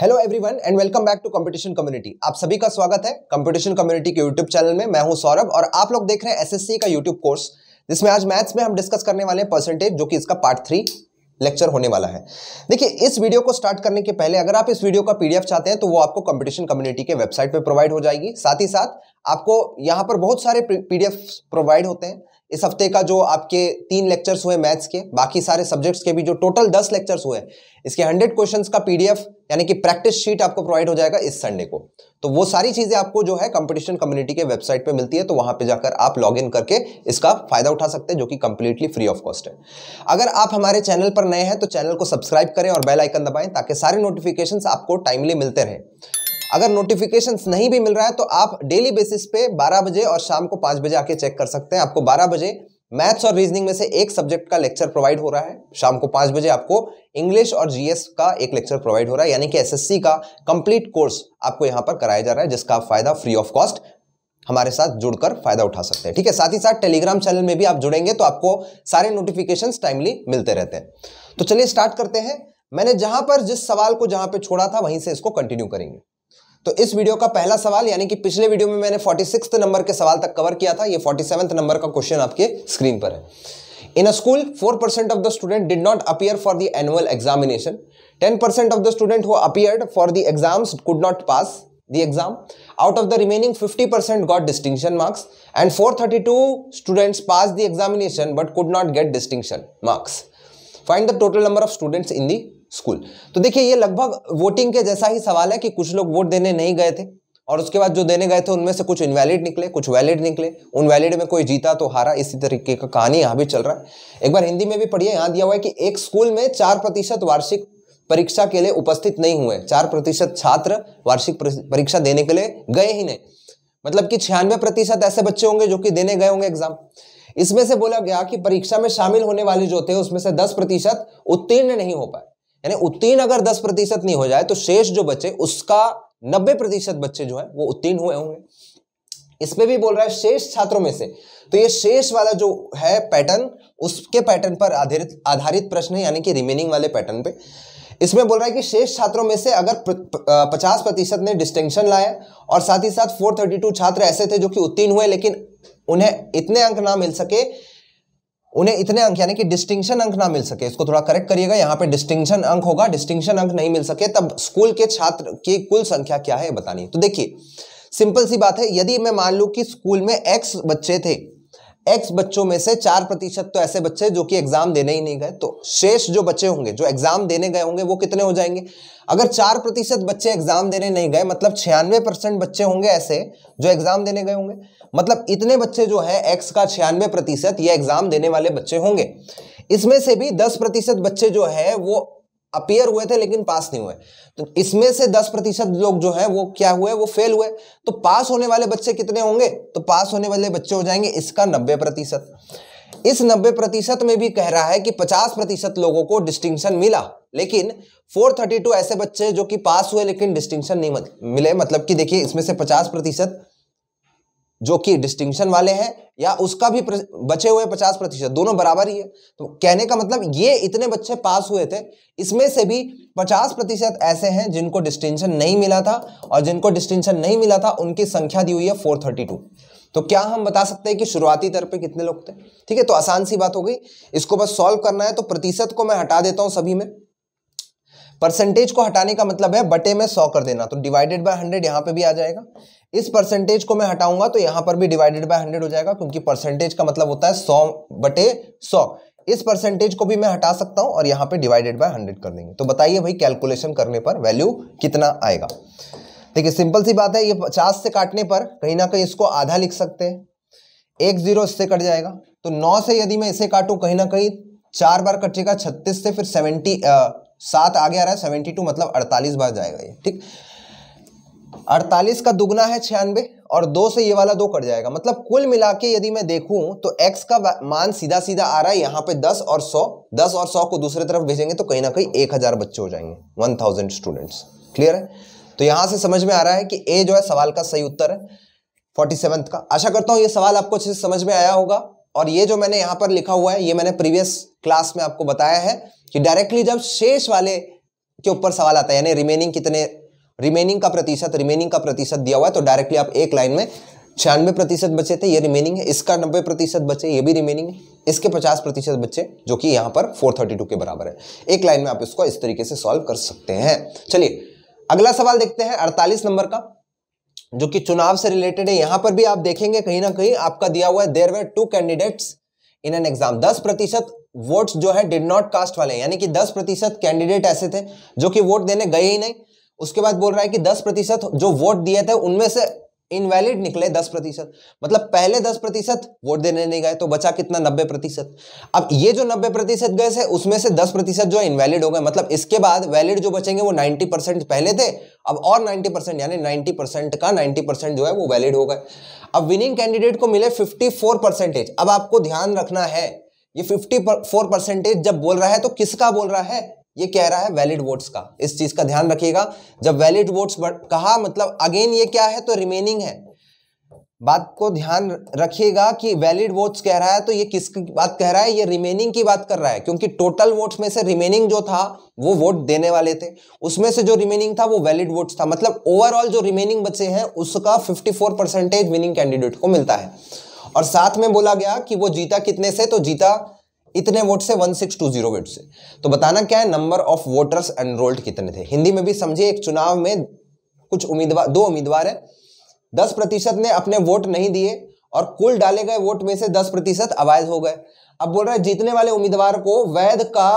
Hello everyone and welcome back to competition community आप सभी का स्वागत है कंपटीशन कम्युनिटी के यूट्यूब चैनल में मैं हूं सौरभ और आप लोग देख रहे हैं एसएससी का यूट्यूब कोर्स जिसमें आज मैथ्स में हम डिस्कस करने वाले हैं परसेंटेज जो कि इसका पार्ट थ्री लेक्चर होने वाला है देखिए इस वीडियो को स्टार्ट करने के पहले अगर आप इस वीडियो का पीडीएफ चाहते हैं तो वो आपको कंपटीशन कम्युनिटी के वेबसाइट पर प्रोवाइड हो जाएगी साथ ही साथ आपको यहाँ पर बहुत सारे पीडीएफ प्रोवाइड होते हैं इस हफ्ते का जो आपके तीन लेक्चर्स हुए मैथ्स के बाकी सारे सब्जेक्ट्स के भी जो टोटल दस लेक्चर्स हुए इसके हंड्रेड क्वेश्चंस का पीडीएफ यानी कि प्रैक्टिस शीट आपको प्रोवाइड हो जाएगा इस संडे को तो वो सारी चीज़ें आपको जो है कंपटीशन कम्युनिटी के वेबसाइट पे मिलती है तो वहां पे जाकर आप लॉग इन करके इसका फायदा उठा सकते हैं जो कि कंप्लीटली फ्री ऑफ कॉस्ट है अगर आप हमारे चैनल पर नए हैं तो चैनल को सब्सक्राइब करें और बेल आइकन दबाएं ताकि सारे नोटिफिकेशन आपको टाइमली मिलते रहें अगर नोटिफिकेशन नहीं भी मिल रहा है तो आप डेली बेसिस पे 12 बजे और शाम को 5 बजे आके चेक कर सकते हैं आपको 12 बजे मैथ्स और रीजनिंग में से एक सब्जेक्ट का लेक्चर प्रोवाइड हो रहा है शाम को पांच बजे आपको इंग्लिश और जीएस का एक लेक्चर प्रोवाइड हो रहा है यानी कि एसएससी का कंप्लीट कोर्स आपको यहां पर कराया जा रहा है जिसका फायदा फ्री ऑफ कॉस्ट हमारे साथ जुड़कर फायदा उठा सकते हैं ठीक है साथ ही साथ टेलीग्राम चैनल में भी आप जुड़ेंगे तो आपको सारे नोटिफिकेशन टाइमली मिलते रहते हैं तो चलिए स्टार्ट करते हैं मैंने जहां पर जिस सवाल को जहां पे छोड़ा था वहीं से इसको कंटिन्यू करेंगे तो इस वीडियो का पहला सवाल यानी कि पिछले वीडियो में मैंने फोर्टी सिक्स नंबर के सवाल तक कवर किया था ये फोर्टी नंबर का क्वेश्चन आपके स्क्रीन पर है in a school four percent of the student did not appear for the annual examination ten percent of the student who appeared for the exams could not pass the exam out of the remaining fifty percent got distinction marks and four thirty two students pass the examination but could not get distinction marks find the total number of students in the school तो देखिए ये लगभग voting के जैसा ही सवाल है कि कुछ लोग वोट देने नहीं गए थे और उसके बाद जो देने गए थे उनमें से कुछ इनवैलिड निकले कुछ वैलिड निकले उन वैलिड में कोई जीता तो हारा इसी तरीके का कहानी यहाँ भी चल रहा है एक बार हिंदी में भी पढ़िए यहाँ दिया हुआ है कि एक स्कूल में चार प्रतिशत वार्षिक परीक्षा के लिए उपस्थित नहीं हुए चार प्रतिशत छात्र वार्षिक परीक्षा देने के लिए गए ही नहीं मतलब कि छियानवे प्रतिशत ऐसे बच्चे होंगे जो कि देने गए होंगे एग्जाम इसमें से बोला गया कि परीक्षा में शामिल होने वाले जो थे उसमें से दस प्रतिशत उत्तीर्ण नहीं हो पाए यानी उत्तीर्ण अगर दस प्रतिशत नहीं हो जाए तो शेष जो बचे उसका नब्बे प्रतिशत बच्चे जो है वो उत्तीर्ण हुए होंगे इसमें भी बोल रहा है शेष छात्रों में से तो ये शेष वाला जो है पैटर्न उसके पैटर्न पर आधारित आधारित प्रश्न है यानी कि रिमेनिंग वाले पैटर्न पे इसमें बोल रहा है कि शेष छात्रों में से अगर पचास प्रतिशत ने डिस्टिंक्शन लाया और साथ ही साथ 432 छात्र ऐसे थे जो कि उत्तीर्ण हुए लेकिन उन्हें इतने अंक ना मिल सके उन्हें इतने अंक यानी कि डिस्टिंक्शन अंक ना मिल सके इसको थोड़ा करेक्ट करिएगा यहाँ पे डिस्टिंक्शन अंक होगा डिस्टिंक्शन अंक नहीं मिल सके तब स्कूल के छात्र की कुल संख्या क्या है बतानी तो देखिए सिंपल सी बात है यदि मैं मान लू कि स्कूल में एक्स बच्चे थे एक्स बच्चों में से चार प्रतिशत तो ऐसे बच्चे जो कि एग्जाम देने ही नहीं गए तो शेष जो बच्चे होंगे जो एग्जाम देने गए होंगे वो कितने हो जाएंगे अगर चार प्रतिशत बच्चे एग्जाम देने नहीं गए मतलब छियानवे परसेंट बच्चे होंगे ऐसे जो एग्जाम देने गए होंगे मतलब इतने बच्चे जो है एक्स का छियानवे प्रतिशत ये एग्जाम देने वाले बच्चे होंगे इसमें से भी दस प्रतिशत बच्चे जो है वो अपियर हुए थे लेकिन पास नहीं हुए तो इसमें से 10 प्रतिशत लोग जो है वो क्या हुए वो फेल हुए तो पास होने वाले बच्चे कितने होंगे तो पास होने वाले बच्चे हो जाएंगे इसका 90 प्रतिशत इस 90 प्रतिशत में भी कह रहा है कि 50 प्रतिशत लोगों को डिस्टिंक्शन मिला लेकिन 432 ऐसे बच्चे जो कि पास हुए लेकिन डिस्टिंक्शन नहीं मिले मतलब कि देखिए इसमें से 50 प्रतिशत जो कि डिस्टिंक्शन वाले हैं या उसका भी बचे हुए पचास प्रतिशत दोनों बराबर ही है तो कहने का मतलब ये इतने बच्चे पास हुए थे इसमें से भी पचास प्रतिशत ऐसे हैं जिनको डिस्टिंक्शन नहीं मिला था और जिनको डिस्टिंक्शन नहीं मिला था उनकी संख्या दी हुई है फोर थर्टी टू तो क्या हम बता सकते हैं कि शुरुआती दर पे कितने लोग थे ठीक है तो आसान सी बात हो गई इसको बस सॉल्व करना है तो प्रतिशत को मैं हटा देता हूँ सभी में परसेंटेज को हटाने का मतलब है बटे में सौ कर देना तो डिवाइडेड बाय हंड्रेड यहाँ पे भी आ जाएगा इस परसेंटेज को मैं हटाऊंगा तो यहां पर भी डिवाइडेड बाय हंड्रेड हो जाएगा क्योंकि परसेंटेज का मतलब होता है सौ बटे सौ इस परसेंटेज को भी मैं हटा सकता हूं और यहां पे डिवाइडेड बाय हंड्रेड कर देंगे तो बताइए भाई कैलकुलेशन करने पर वैल्यू कितना आएगा देखिए सिंपल सी बात है ये पचास से काटने पर कहीं ना कहीं इसको आधा लिख सकते हैं एक जीरो इससे कट जाएगा तो नौ से यदि मैं इसे काटूं कहीं ना कहीं चार बार कटेगा छत्तीस से फिर सेवेंटी सात आगे आ रहा है सेवेंटी टू मतलब अड़तालीस बार जाएगा ये ठीक अड़तालीस का दुगना है छियानवे और दो से ये वाला दो कट जाएगा मतलब कुल मिला के यदि मैं देखूं तो x का मान सीधा सीधा आ रहा है यहाँ पे 10 और 100 10 और 100 को दूसरे तरफ भेजेंगे तो कहीं ना कहीं एक हज़ार बच्चे हो जाएंगे 1000 स्टूडेंट्स क्लियर है तो यहाँ से समझ में आ रहा है कि ए जो है सवाल का सही उत्तर है फोर्टी का आशा करता हूँ ये सवाल आपको अच्छे से समझ में आया होगा और ये जो मैंने यहाँ पर लिखा हुआ है ये मैंने प्रीवियस क्लास में आपको बताया है कि डायरेक्टली जब शेष वाले के ऊपर सवाल आता है यानी रिमेनिंग कितने रिमेनिंग का प्रतिशत रिमेनिंग का प्रतिशत दिया हुआ है तो डायरेक्टली आप एक लाइन में छियानवे प्रतिशत बचे थे ये रिमेनिंग है इसका नब्बे प्रतिशत बचे ये भी रिमेनिंग है इसके पचास प्रतिशत बच्चे जो कि यहां पर फोर थर्टी टू के बराबर है एक लाइन में आप इसको इस तरीके से सॉल्व कर सकते हैं चलिए अगला सवाल देखते हैं अड़तालीस नंबर का जो कि चुनाव से रिलेटेड है यहां पर भी आप देखेंगे कहीं ना कहीं आपका दिया हुआ है there were two candidates in an exam दस प्रतिशत वोट्स जो है डिड नॉट कास्ट वाले यानी कि दस प्रतिशत कैंडिडेट ऐसे थे जो कि वोट देने गए ही नहीं उसके बाद बोल रहा है कि दस प्रतिशत जो वोट दिए थे उनमें से इनवैलिड निकले दस प्रतिशत मतलब पहले दस प्रतिशत वोट देने नहीं गए तो बचा कितना नब्बे प्रतिशत अब ये जो नब्बे प्रतिशत गए थे उसमें से दस प्रतिशत जो इनवैलिड हो गए मतलब इसके बाद वैलिड जो बचेंगे वो नाइन्टी परसेंट पहले थे अब और नाइन्टी परसेंट यानी नाइन्टी परसेंट का नाइन्टी परसेंट जो है वो वैलिड हो गए अब विनिंग कैंडिडेट को मिले फिफ्टी फोर परसेंटेज अब आपको ध्यान रखना है ये फिफ्टी फोर परसेंटेज जब बोल रहा है तो किसका बोल रहा है ये कह रहा है वैलिड वोट्स का इस चीज का ध्यान रखिएगा जब वैलिड वोट्स कहा मतलब अगेन ये क्या है तो रिमेनिंग है बात को ध्यान रखिएगा कि वैलिड वोट्स कह रहा है तो ये किसकी बात कह रहा है ये रिमेनिंग की बात कर रहा है क्योंकि टोटल वोट्स में से रिमेनिंग जो था वो वोट देने वाले थे उसमें से जो रिमेनिंग था वो वैलिड वोट्स था मतलब ओवरऑल जो रिमेनिंग बचे हैं उसका 54 परसेंटेज विनिंग कैंडिडेट को मिलता है और साथ में बोला गया कि वो जीता कितने से तो जीता इतने वोट से 1620 वोट से तो बताना क्या है नंबर ऑफ वोटर्स एनरोल्ड कितने थे हिंदी में भी समझिए एक चुनाव में कुछ उम्मीदवार दो उम्मीदवार है दस प्रतिशत ने अपने वोट नहीं दिए और कुल डाले गए वोट में से दस प्रतिशत अवैध हो गए अब बोल रहे हैं जीतने वाले उम्मीदवार को वैध का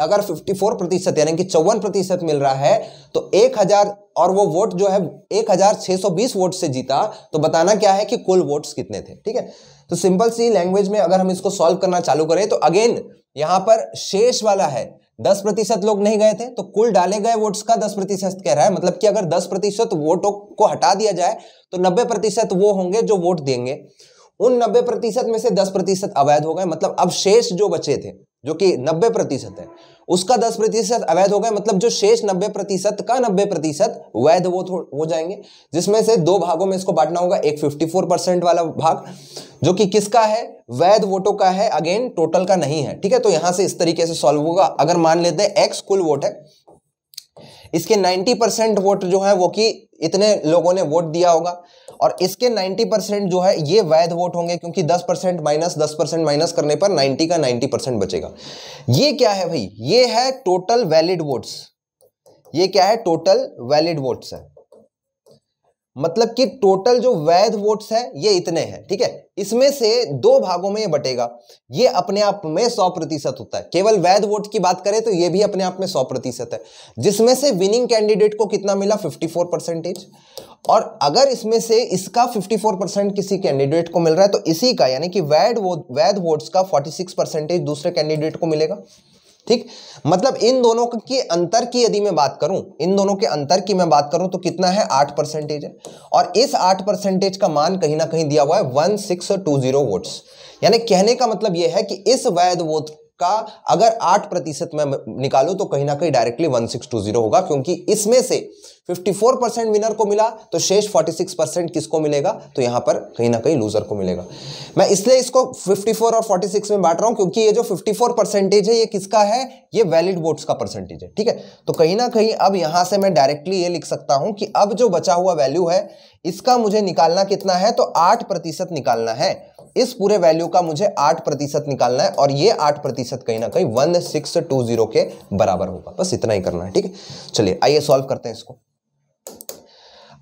अगर 54 प्रतिशत यानी कि चौवन प्रतिशत मिल रहा है तो 1000 और वो वोट जो है 1620 वोट से जीता तो बताना क्या है कि कुल वोट्स कितने थे ठीक है तो सिंपल सी लैंग्वेज में अगर हम इसको सॉल्व करना चालू करें तो अगेन यहां पर शेष वाला है दस प्रतिशत लोग नहीं गए थे तो कुल डाले गए वोट्स का दस प्रतिशत कह रहा है मतलब कि अगर दस प्रतिशत वोटों को हटा दिया जाए तो नब्बे प्रतिशत वो होंगे जो वोट देंगे उन नब्बे प्रतिशत में से दस प्रतिशत अवैध हो गए मतलब अब शेष जो बचे थे जो कि नब्बे प्रतिशत है उसका दस प्रतिशत अवैध हो गए मतलब जो शेष नब्बे प्रतिशत का नब्बे प्रतिशत वैध वो हो जाएंगे जिसमें से दो भागों में इसको बांटना होगा एक फिफ्टी फोर परसेंट वाला भाग जो कि किसका है वैध वोटों का है अगेन टोटल का नहीं है ठीक है तो यहां से इस तरीके से सॉल्व होगा अगर मान लेते हैं एक्स कुल वोट है इसके 90 परसेंट वोट जो है वो कि इतने लोगों ने वोट दिया होगा और इसके 90 परसेंट जो है ये वैध वोट होंगे क्योंकि 10 परसेंट माइनस दस परसेंट माइनस करने पर 90 का 90 परसेंट बचेगा ये क्या है भाई ये है टोटल वैलिड वोट्स ये क्या है टोटल वैलिड वोट्स है मतलब कि टोटल जो वैध वोट्स है ये इतने हैं ठीक है इसमें से दो भागों में ये बटेगा ये अपने आप में सौ प्रतिशत होता है केवल वैध वोट की बात करें तो ये भी अपने आप में सौ प्रतिशत है जिसमें से विनिंग कैंडिडेट को कितना मिला फिफ्टी फोर परसेंटेज और अगर इसमें से इसका फिफ्टी फोर परसेंट किसी कैंडिडेट को मिल रहा है तो इसी का यानी कि वैध वैध वोट्स का सिक्स परसेंटेज दूसरे कैंडिडेट को मिलेगा ठीक मतलब इन दोनों के अंतर की यदि मैं बात करूं इन दोनों के अंतर की मैं बात करूं तो कितना है आठ परसेंटेज है और इस आठ परसेंटेज का मान कहीं ना कहीं दिया हुआ है one six two zero votes यानी कहने का मतलब यह है कि इस वैध वोट का अगर आठ प्रतिशत में निकालू तो कहीं ना कहीं directly one six two zero होगा क्योंकि इसमें से फिफ्टी फोर परसेंट विनर को मिला तो शेष फोर्टी सिक्स परसेंट किसको मिलेगा तो यहां पर कहीं ना कहीं लूजर को मिलेगा मैं इसलिए इसको फिफ्टी फोर और फोर्टी सिक्स में बांट रहा हूं क्योंकि ये जो फिफ्टी फोर परसेंटेज है ये किसका है ये वैलिड वोट्स का परसेंटेज है ठीक है तो कहीं ना कहीं अब यहां से मैं डायरेक्टली ये लिख सकता हूं कि अब जो बचा हुआ वैल्यू है इसका मुझे निकालना कितना है तो आठ प्रतिशत निकालना है इस पूरे वैल्यू का मुझे आठ प्रतिशत निकालना है और ये आठ प्रतिशत कहीं ना कहीं वन सिक्स टू जीरो के बराबर होगा बस इतना ही करना है ठीक है चलिए आइए सॉल्व करते हैं इसको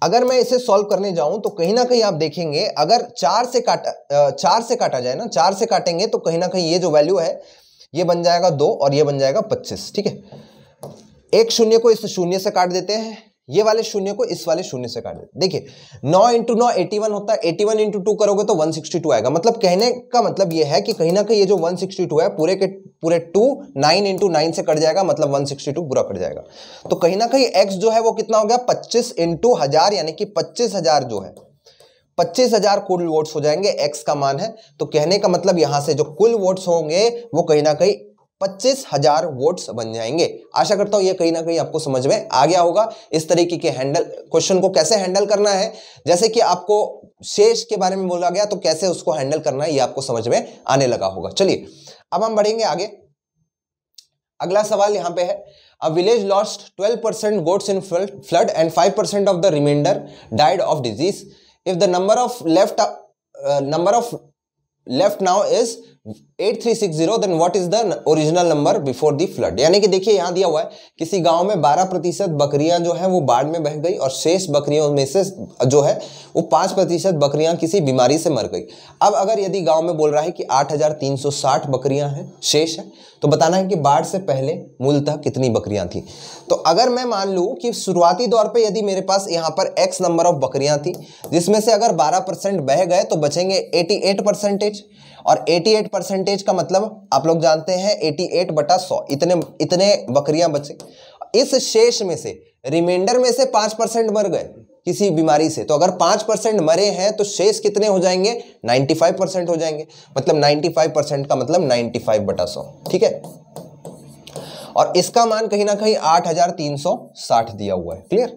अगर मैं इसे सॉल्व करने जाऊं तो कहीं ना कहीं आप देखेंगे अगर चार से काटा चार से काटा जाए ना चार से काटेंगे तो कहीं ना कहीं ये जो वैल्यू है ये बन जाएगा दो और ये बन जाएगा पच्चीस ठीक है एक शून्य को इस शून्य से काट देते हैं ये वाले शून्य को इस वाले शून्य से काट देते देखिए नौ इंटू नौ एटी वन होता है एटी वन इंटू टू करोगे तो वन सिक्सटी टू आएगा मतलब कहने का मतलब ये है कि कहीं ना कहीं ये जो वन सिक्सटी टू है पूरे के पूरे टू नाइन इंटू नाइन से कट जाएगा मतलब वन सिक्सटी टू पूरा कट जाएगा तो कहीं ना कहीं एक्स जो है वो कितना हो गया पच्चीस इंटू हजार यानी कि पच्चीस हजार जो है 25000 हजार कुल वोट्स हो जाएंगे x का मान है तो कहने का मतलब यहां से जो कुल वोट्स होंगे वो कहीं ना कहीं पच्चीस हजार वोट्स बन जाएंगे आशा करता हूं ये कहीं ना कहीं आपको समझ में आ गया होगा इस तरीके के हैंडल क्वेश्चन को कैसे हैंडल करना है जैसे कि आपको शेष के बारे में बोला गया तो कैसे उसको हैंडल करना है ये आपको समझ में आने लगा होगा चलिए अब हम बढ़ेंगे आगे अगला सवाल यहां पे है a village lost 12 percent goats in flood and 5 percent of the remainder died of disease if the number of left number of left now is 8360 then what is the original number before the flood यानी कि देखिए यहाँ दिया हुआ है किसी गांव में 12 प्रतिशत बकरियाँ जो है वो बाढ़ में बह गई और शेष बकरियों में से जो है वो 5 प्रतिशत बकरियाँ किसी बीमारी से मर गई अब अगर यदि गांव में बोल रहा है कि 8360 बकरियाँ हैं शेष है तो बताना है कि बाढ़ से पहले मूलतः कितनी बकरियाँ थी तो अगर मैं मान लूँ कि शुरुआती दौर पर यदि मेरे पास यहाँ पर एक्स नंबर ऑफ बकरियाँ थी जिसमें से अगर बारह बह गए तो बचेंगे एटी परसेंटेज और 88 परसेंटेज का मतलब आप लोग जानते हैं 88 बटा सौ इतने इतने बकरियां बचे इस शेष में से रिमाइंडर में से पांच परसेंट मर गए किसी बीमारी से तो अगर पांच परसेंट मरे हैं तो शेष कितने हो जाएंगे 95 परसेंट हो जाएंगे मतलब 95 परसेंट का मतलब 95 बटा सौ ठीक है और इसका मान कहीं ना कहीं साठ दिया हुआ है क्लियर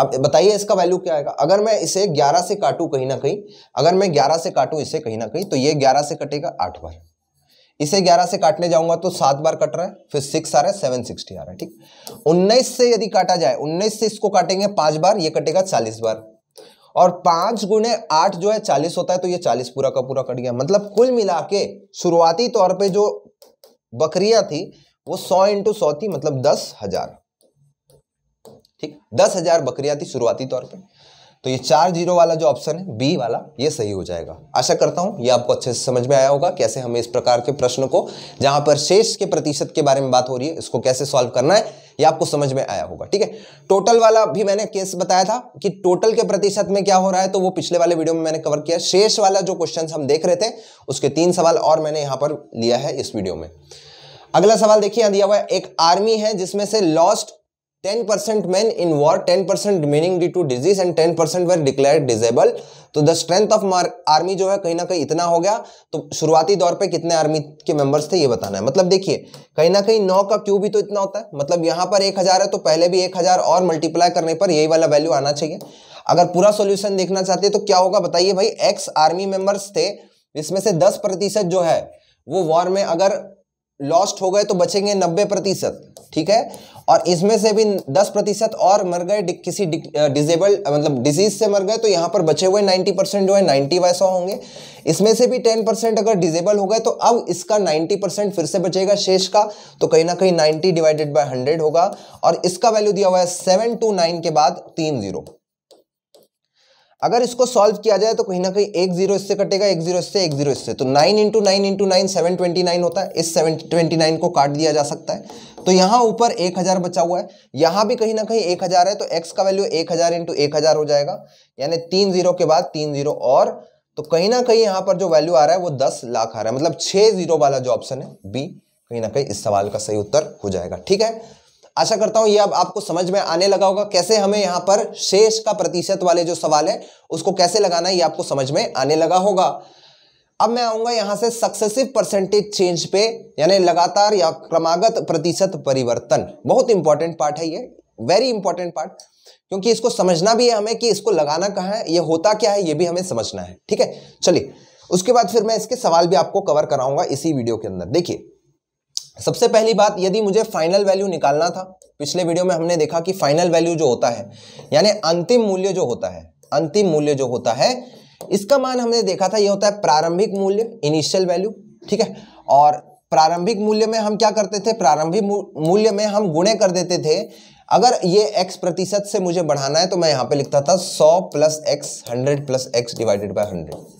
अब बताइए इसका वैल्यू क्या आएगा अगर मैं इसे 11 से काटूं कहीं ना कहीं अगर मैं 11 से काटूं इसे कहीं ना कहीं तो ये 11 से कटेगा आठ बार इसे 11 से काटने जाऊंगा तो सात बार कट रहा है फिर सिक्स आ रहा है सेवन सिक्सटी आ रहा है ठीक उन्नीस से यदि काटा जाए उन्नीस से इसको काटेंगे पांच बार ये कटेगा चालीस बार और पांच गुणे आठ जो है चालीस होता है तो ये चालीस पूरा का पूरा कट गया मतलब कुल मिला के शुरुआती तौर पर जो बकरियां थी वो सौ इंटू सौ थी मतलब दस हजार ठीक दस हजार बकरियां थी शुरुआती तौर पे तो ये चार जीरो वाला जो ऑप्शन है बी वाला ये सही हो जाएगा आशा करता हूँ ये आपको अच्छे से समझ में आया होगा कैसे हमें इस प्रकार के प्रश्न को जहां पर शेष के प्रतिशत के बारे में बात हो रही है इसको कैसे सॉल्व करना है ये आपको समझ में आया होगा ठीक है टोटल वाला भी मैंने केस बताया था कि टोटल के प्रतिशत में क्या हो रहा है तो वो पिछले वाले वीडियो में मैंने कवर किया शेष वाला जो क्वेश्चन हम देख रहे थे उसके तीन सवाल और मैंने यहाँ पर लिया है इस वीडियो में अगला सवाल देखिए दिया हुआ है एक आर्मी है जिसमें से lost ten percent men in war ten percent 10% due to disease and ten percent were declared disabled तो द स्ट्रेंथ ऑफ आर्मी जो है कहीं ना कहीं इतना हो गया तो शुरुआती दौर पे कितने आर्मी के मेंबर्स थे ये बताना है मतलब देखिए कहीं ना कहीं नौ का क्यू भी तो इतना होता है मतलब यहाँ पर एक हज़ार है तो पहले भी एक हज़ार और मल्टीप्लाई करने पर यही वाला वैल्यू आना चाहिए अगर पूरा सोल्यूशन देखना चाहते हैं तो क्या होगा बताइए भाई एक्स आर्मी मेंबर्स थे इसमें से दस प्रतिशत जो है वो वॉर में अगर लॉस्ट हो गए तो बचेंगे नब्बे प्रतिशत ठीक है और इसमें से भी दस प्रतिशत और मर गए किसी डिजेबल मतलब डिजीज से मर गए तो यहाँ पर बचे हुए नाइन्टी परसेंट जो है नाइन्टी वैसा होंगे इसमें से भी टेन परसेंट अगर डिजेबल हो गए तो अब इसका नाइन्टी परसेंट फिर से बचेगा शेष का तो कहीं ना कहीं नाइन्टी डिवाइडेड बाय हंड्रेड होगा और इसका वैल्यू दिया हुआ है सेवन टू नाइन के बाद तीन जीरो अगर इसको सॉल्व किया जाए तो कहीं ना कहीं एक जीरो इससे कटेगा एक जीरो इससे एक जीरो इससे तो nine into nine into nine seven twenty nine होता है इस सेवन ट्वेंटी नाइन को काट दिया जा सकता है तो यहाँ ऊपर एक हज़ार बचा हुआ है यहाँ भी कहीं ना कहीं एक हज़ार है तो एक्स का वैल्यू एक हज़ार इंटू एक हज़ार हो जाएगा यानी तीन जीरो के बाद तीन जीरो और तो कहीं ना कहीं यहाँ पर जो वैल्यू आ रहा है वो दस लाख आ रहा है मतलब छः जीरो वाला जो ऑप्शन है बी कहीं ना कहीं इस सवाल का सही उत्तर हो जाएगा ठीक है आशा करता हूं ये अब आपको समझ में आने लगा होगा कैसे हमें यहां पर शेष का प्रतिशत वाले जो सवाल है उसको कैसे लगाना है ये आपको समझ में आने लगा होगा अब मैं आऊंगा यहां से सक्सेसिव परसेंटेज चेंज पे यानी लगातार या क्रमागत प्रतिशत परिवर्तन बहुत इंपॉर्टेंट पार्ट है ये वेरी इंपॉर्टेंट पार्ट क्योंकि इसको समझना भी है हमें कि इसको लगाना कहाँ है ये होता क्या है ये भी हमें समझना है ठीक है चलिए उसके बाद फिर मैं इसके सवाल भी आपको कवर कराऊंगा इसी वीडियो के अंदर देखिए सबसे पहली बात यदि मुझे फाइनल वैल्यू निकालना था पिछले वीडियो में हमने देखा कि फाइनल वैल्यू जो होता है यानी अंतिम मूल्य जो होता है अंतिम मूल्य जो होता है इसका मान हमने देखा था ये होता है प्रारंभिक मूल्य इनिशियल वैल्यू ठीक है और प्रारंभिक मूल्य में हम क्या करते थे प्रारंभिक मूल्य में हम गुणे कर देते थे अगर ये x प्रतिशत से मुझे बढ़ाना है तो मैं यहाँ पे लिखता था 100 plus x hundred plus x divided by hundred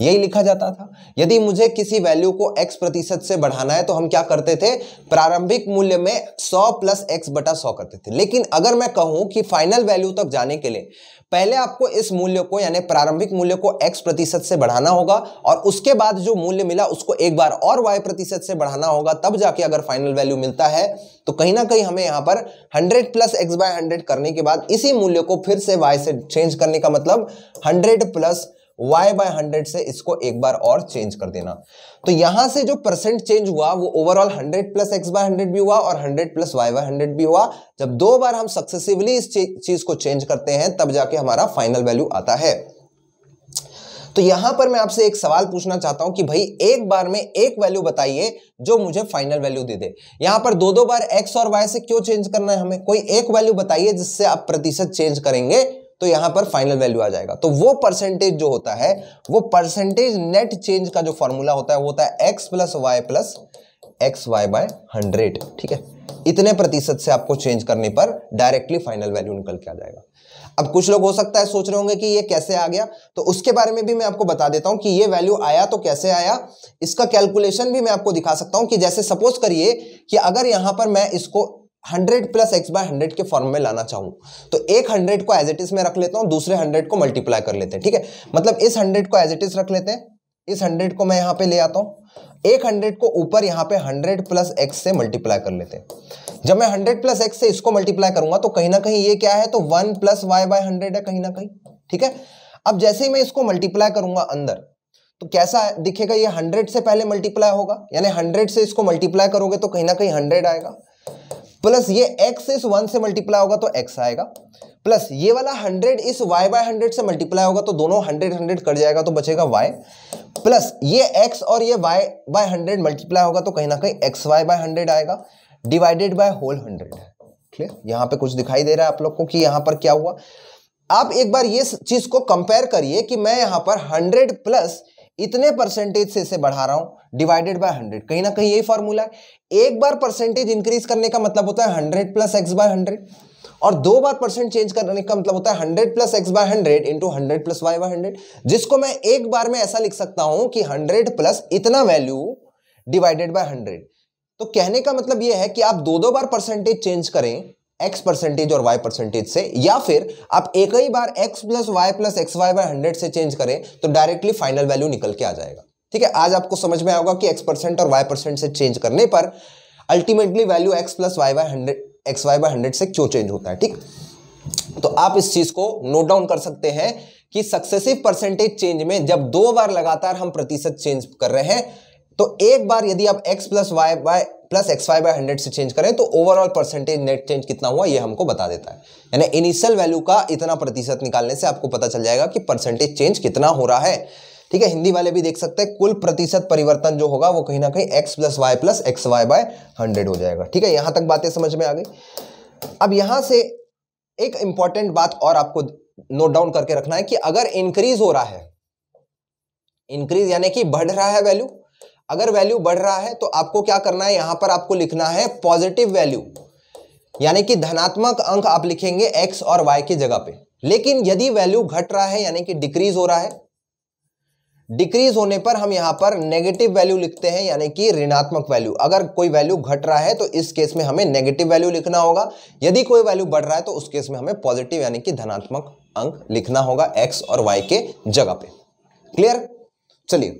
यही लिखा जाता था यदि मुझे किसी वैल्यू को एक्स प्रतिशत से बढ़ाना है तो हम क्या करते थे प्रारंभिक मूल्य में सौ प्लस एक्स बटा सौ करते थे लेकिन अगर मैं कहूं कि फाइनल वैल्यू तक जाने के लिए पहले आपको इस मूल्य को यानी प्रारंभिक मूल्य को x प्रतिशत से बढ़ाना होगा और उसके बाद जो मूल्य मिला उसको एक बार और y प्रतिशत से बढ़ाना होगा तब जाके अगर फाइनल वैल्यू मिलता है तो कहीं ना कहीं हमें यहां पर 100 प्लस एक्स बाय हंड्रेड करने के बाद इसी मूल्य को फिर से y से चेंज करने का मतलब 100 प्लस y बाय हंड्रेड से इसको एक बार और चेंज कर देना तो यहां से जो परसेंट चेंज हुआ वो overall hundred plus x by hundred भी हुआ और hundred plus y by hundred भी हुआ जब दो बार हम सक्सेसिवली इस चीज को चेंज करते हैं तब जाके हमारा फाइनल वैल्यू आता है तो यहां पर मैं आपसे एक सवाल पूछना चाहता हूं कि भाई एक बार में एक वैल्यू बताइए जो मुझे फाइनल वैल्यू दे दे यहां पर दो दो बार एक्स और वाई से क्यों चेंज करना है हमें कोई एक वैल्यू बताइए जिससे आप प्रतिशत चेंज करेंगे तो यहां पर फाइनल वैल्यू आ जाएगा तो वो परसेंटेज जो होता है वो परसेंटेज नेट चेंज का जो फॉर्मूला होता है वो होता है x plus y plus x y by hundred ठीक है इतने प्रतिशत से आपको चेंज करने पर डायरेक्टली फाइनल वैल्यू निकल के आ जाएगा अब कुछ लोग हो सकता है सोच रहे होंगे कि ये कैसे आ गया तो उसके बारे में भी मैं आपको बता देता हूं कि ये वैल्यू आया तो कैसे आया इसका कैलकुलेशन भी मैं आपको दिखा सकता हूं कि जैसे सपोज करिए कि अगर यहां पर मैं इसको hundred plus x by hundred के फॉर्म में लाना चाहूँ तो एक हंड्रेड को एज इट इज में रख लेता हूँ दूसरे हंड्रेड को मल्टीप्लाई कर लेते हैं ठीक है मतलब इस हंड्रेड को एज इट इज रख लेते हैं इस हंड्रेड को मैं यहाँ पे ले आता हूँ एक हंड्रेड को ऊपर यहाँ पे हंड्रेड प्लस एक्स से मल्टीप्लाई कर लेते हैं जब मैं हंड्रेड प्लस एक्स से इसको मल्टीप्लाई करूंगा तो कहीं ना कहीं ये क्या है तो one plus y by hundred है कहीं ना कहीं ठीक है अब जैसे ही मैं इसको मल्टीप्लाई करूंगा अंदर तो कैसा दिखेगा ये हंड्रेड से पहले मल्टीप्लाई होगा यानी हंड्रेड से इसको मल्टीप्लाई करोगे तो कहीं ना कहीं हंड्रेड आएगा प्लस ये एक्स इस वन से मल्टीप्लाई होगा तो एक्स आएगा प्लस ये वाला हंड्रेड इस वाई बाय हंड्रेड से मल्टीप्लाई होगा तो दोनों हंड्रेड हंड्रेड कट जाएगा तो बचेगा वाई प्लस ये एक्स और ये वाई बाय हंड्रेड मल्टीप्लाई होगा तो कहीं ना कहीं एक्स वाई बाय हंड्रेड आएगा divided by whole hundred clear यहाँ पे कुछ दिखाई दे रहा है आप लोग को कि यहाँ पर क्या हुआ आप एक बार ये चीज को कंपेयर करिए कि मैं यहाँ पर हंड्रेड प्लस इतने परसेंटेज से इसे बढ़ा रहा हूं डिवाइडेड बाय हंड्रेड कहीं ना कहीं यही फॉर्मूला है एक बार परसेंटेज इंक्रीज करने का मतलब होता है hundred plus x by hundred और दो बार परसेंट चेंज करने का मतलब होता है hundred plus x by hundred into hundred plus y by hundred जिसको मैं एक बार में ऐसा लिख सकता हूं कि हंड्रेड प्लस इतना वैल्यू डिवाइडेड बाय हंड्रेड तो कहने का मतलब यह है कि आप दो दो बार परसेंटेज चेंज करें x परसेंटेज और y परसेंटेज से या फिर आप एक ही बार x plus y plus x y by hundred से चेंज करें तो डायरेक्टली फाइनल वैल्यू निकल के आ जाएगा ठीक है आज आपको समझ में आएगा कि x परसेंट और y परसेंट से चेंज करने पर ultimately value x plus y by hundred x y by hundred से क्यों चेंज होता है ठीक तो आप इस चीज को नोट डाउन कर सकते हैं कि सक्सेसिव परसेंटेज चेंज में जब दो बार लगातार हम प्रतिशत चेंज कर रहे हैं तो एक बार यदि आप x plus y by plus x y by hundred से चेंज करें तो ओवरऑल परसेंटेज नेट चेंज कितना हुआ ये हमको बता देता है यानी इनिशियल वैल्यू का इतना प्रतिशत निकालने से आपको पता चल जाएगा कि परसेंटेज चेंज कितना हो रहा है ठीक है हिंदी वाले भी देख सकते हैं कुल प्रतिशत परिवर्तन जो होगा वो कहीं ना कहीं x plus y plus x y by hundred हो जाएगा ठीक है यहां तक बातें समझ में आ गई अब यहां से एक इंपॉर्टेंट बात और आपको नोट डाउन करके रखना है कि अगर इंक्रीज हो रहा है इंक्रीज यानी कि बढ़ रहा है वैल्यू अगर वैल्यू बढ़ रहा है तो आपको क्या करना है यहां पर आपको लिखना है पॉजिटिव वैल्यू यानी कि धनात्मक अंक आप लिखेंगे एक्स और वाई की जगह पे लेकिन यदि वैल्यू घट रहा है यानी कि डिक्रीज हो रहा है डिक्रीज होने पर हम यहां पर नेगेटिव वैल्यू लिखते हैं यानी कि ऋणात्मक वैल्यू अगर कोई वैल्यू घट रहा है तो इस केस में हमें नेगेटिव वैल्यू लिखना होगा यदि कोई वैल्यू बढ़ रहा है तो उस केस में हमें पॉजिटिव यानी कि धनात्मक अंक लिखना होगा एक्स और वाई के जगह पे क्लियर चलिए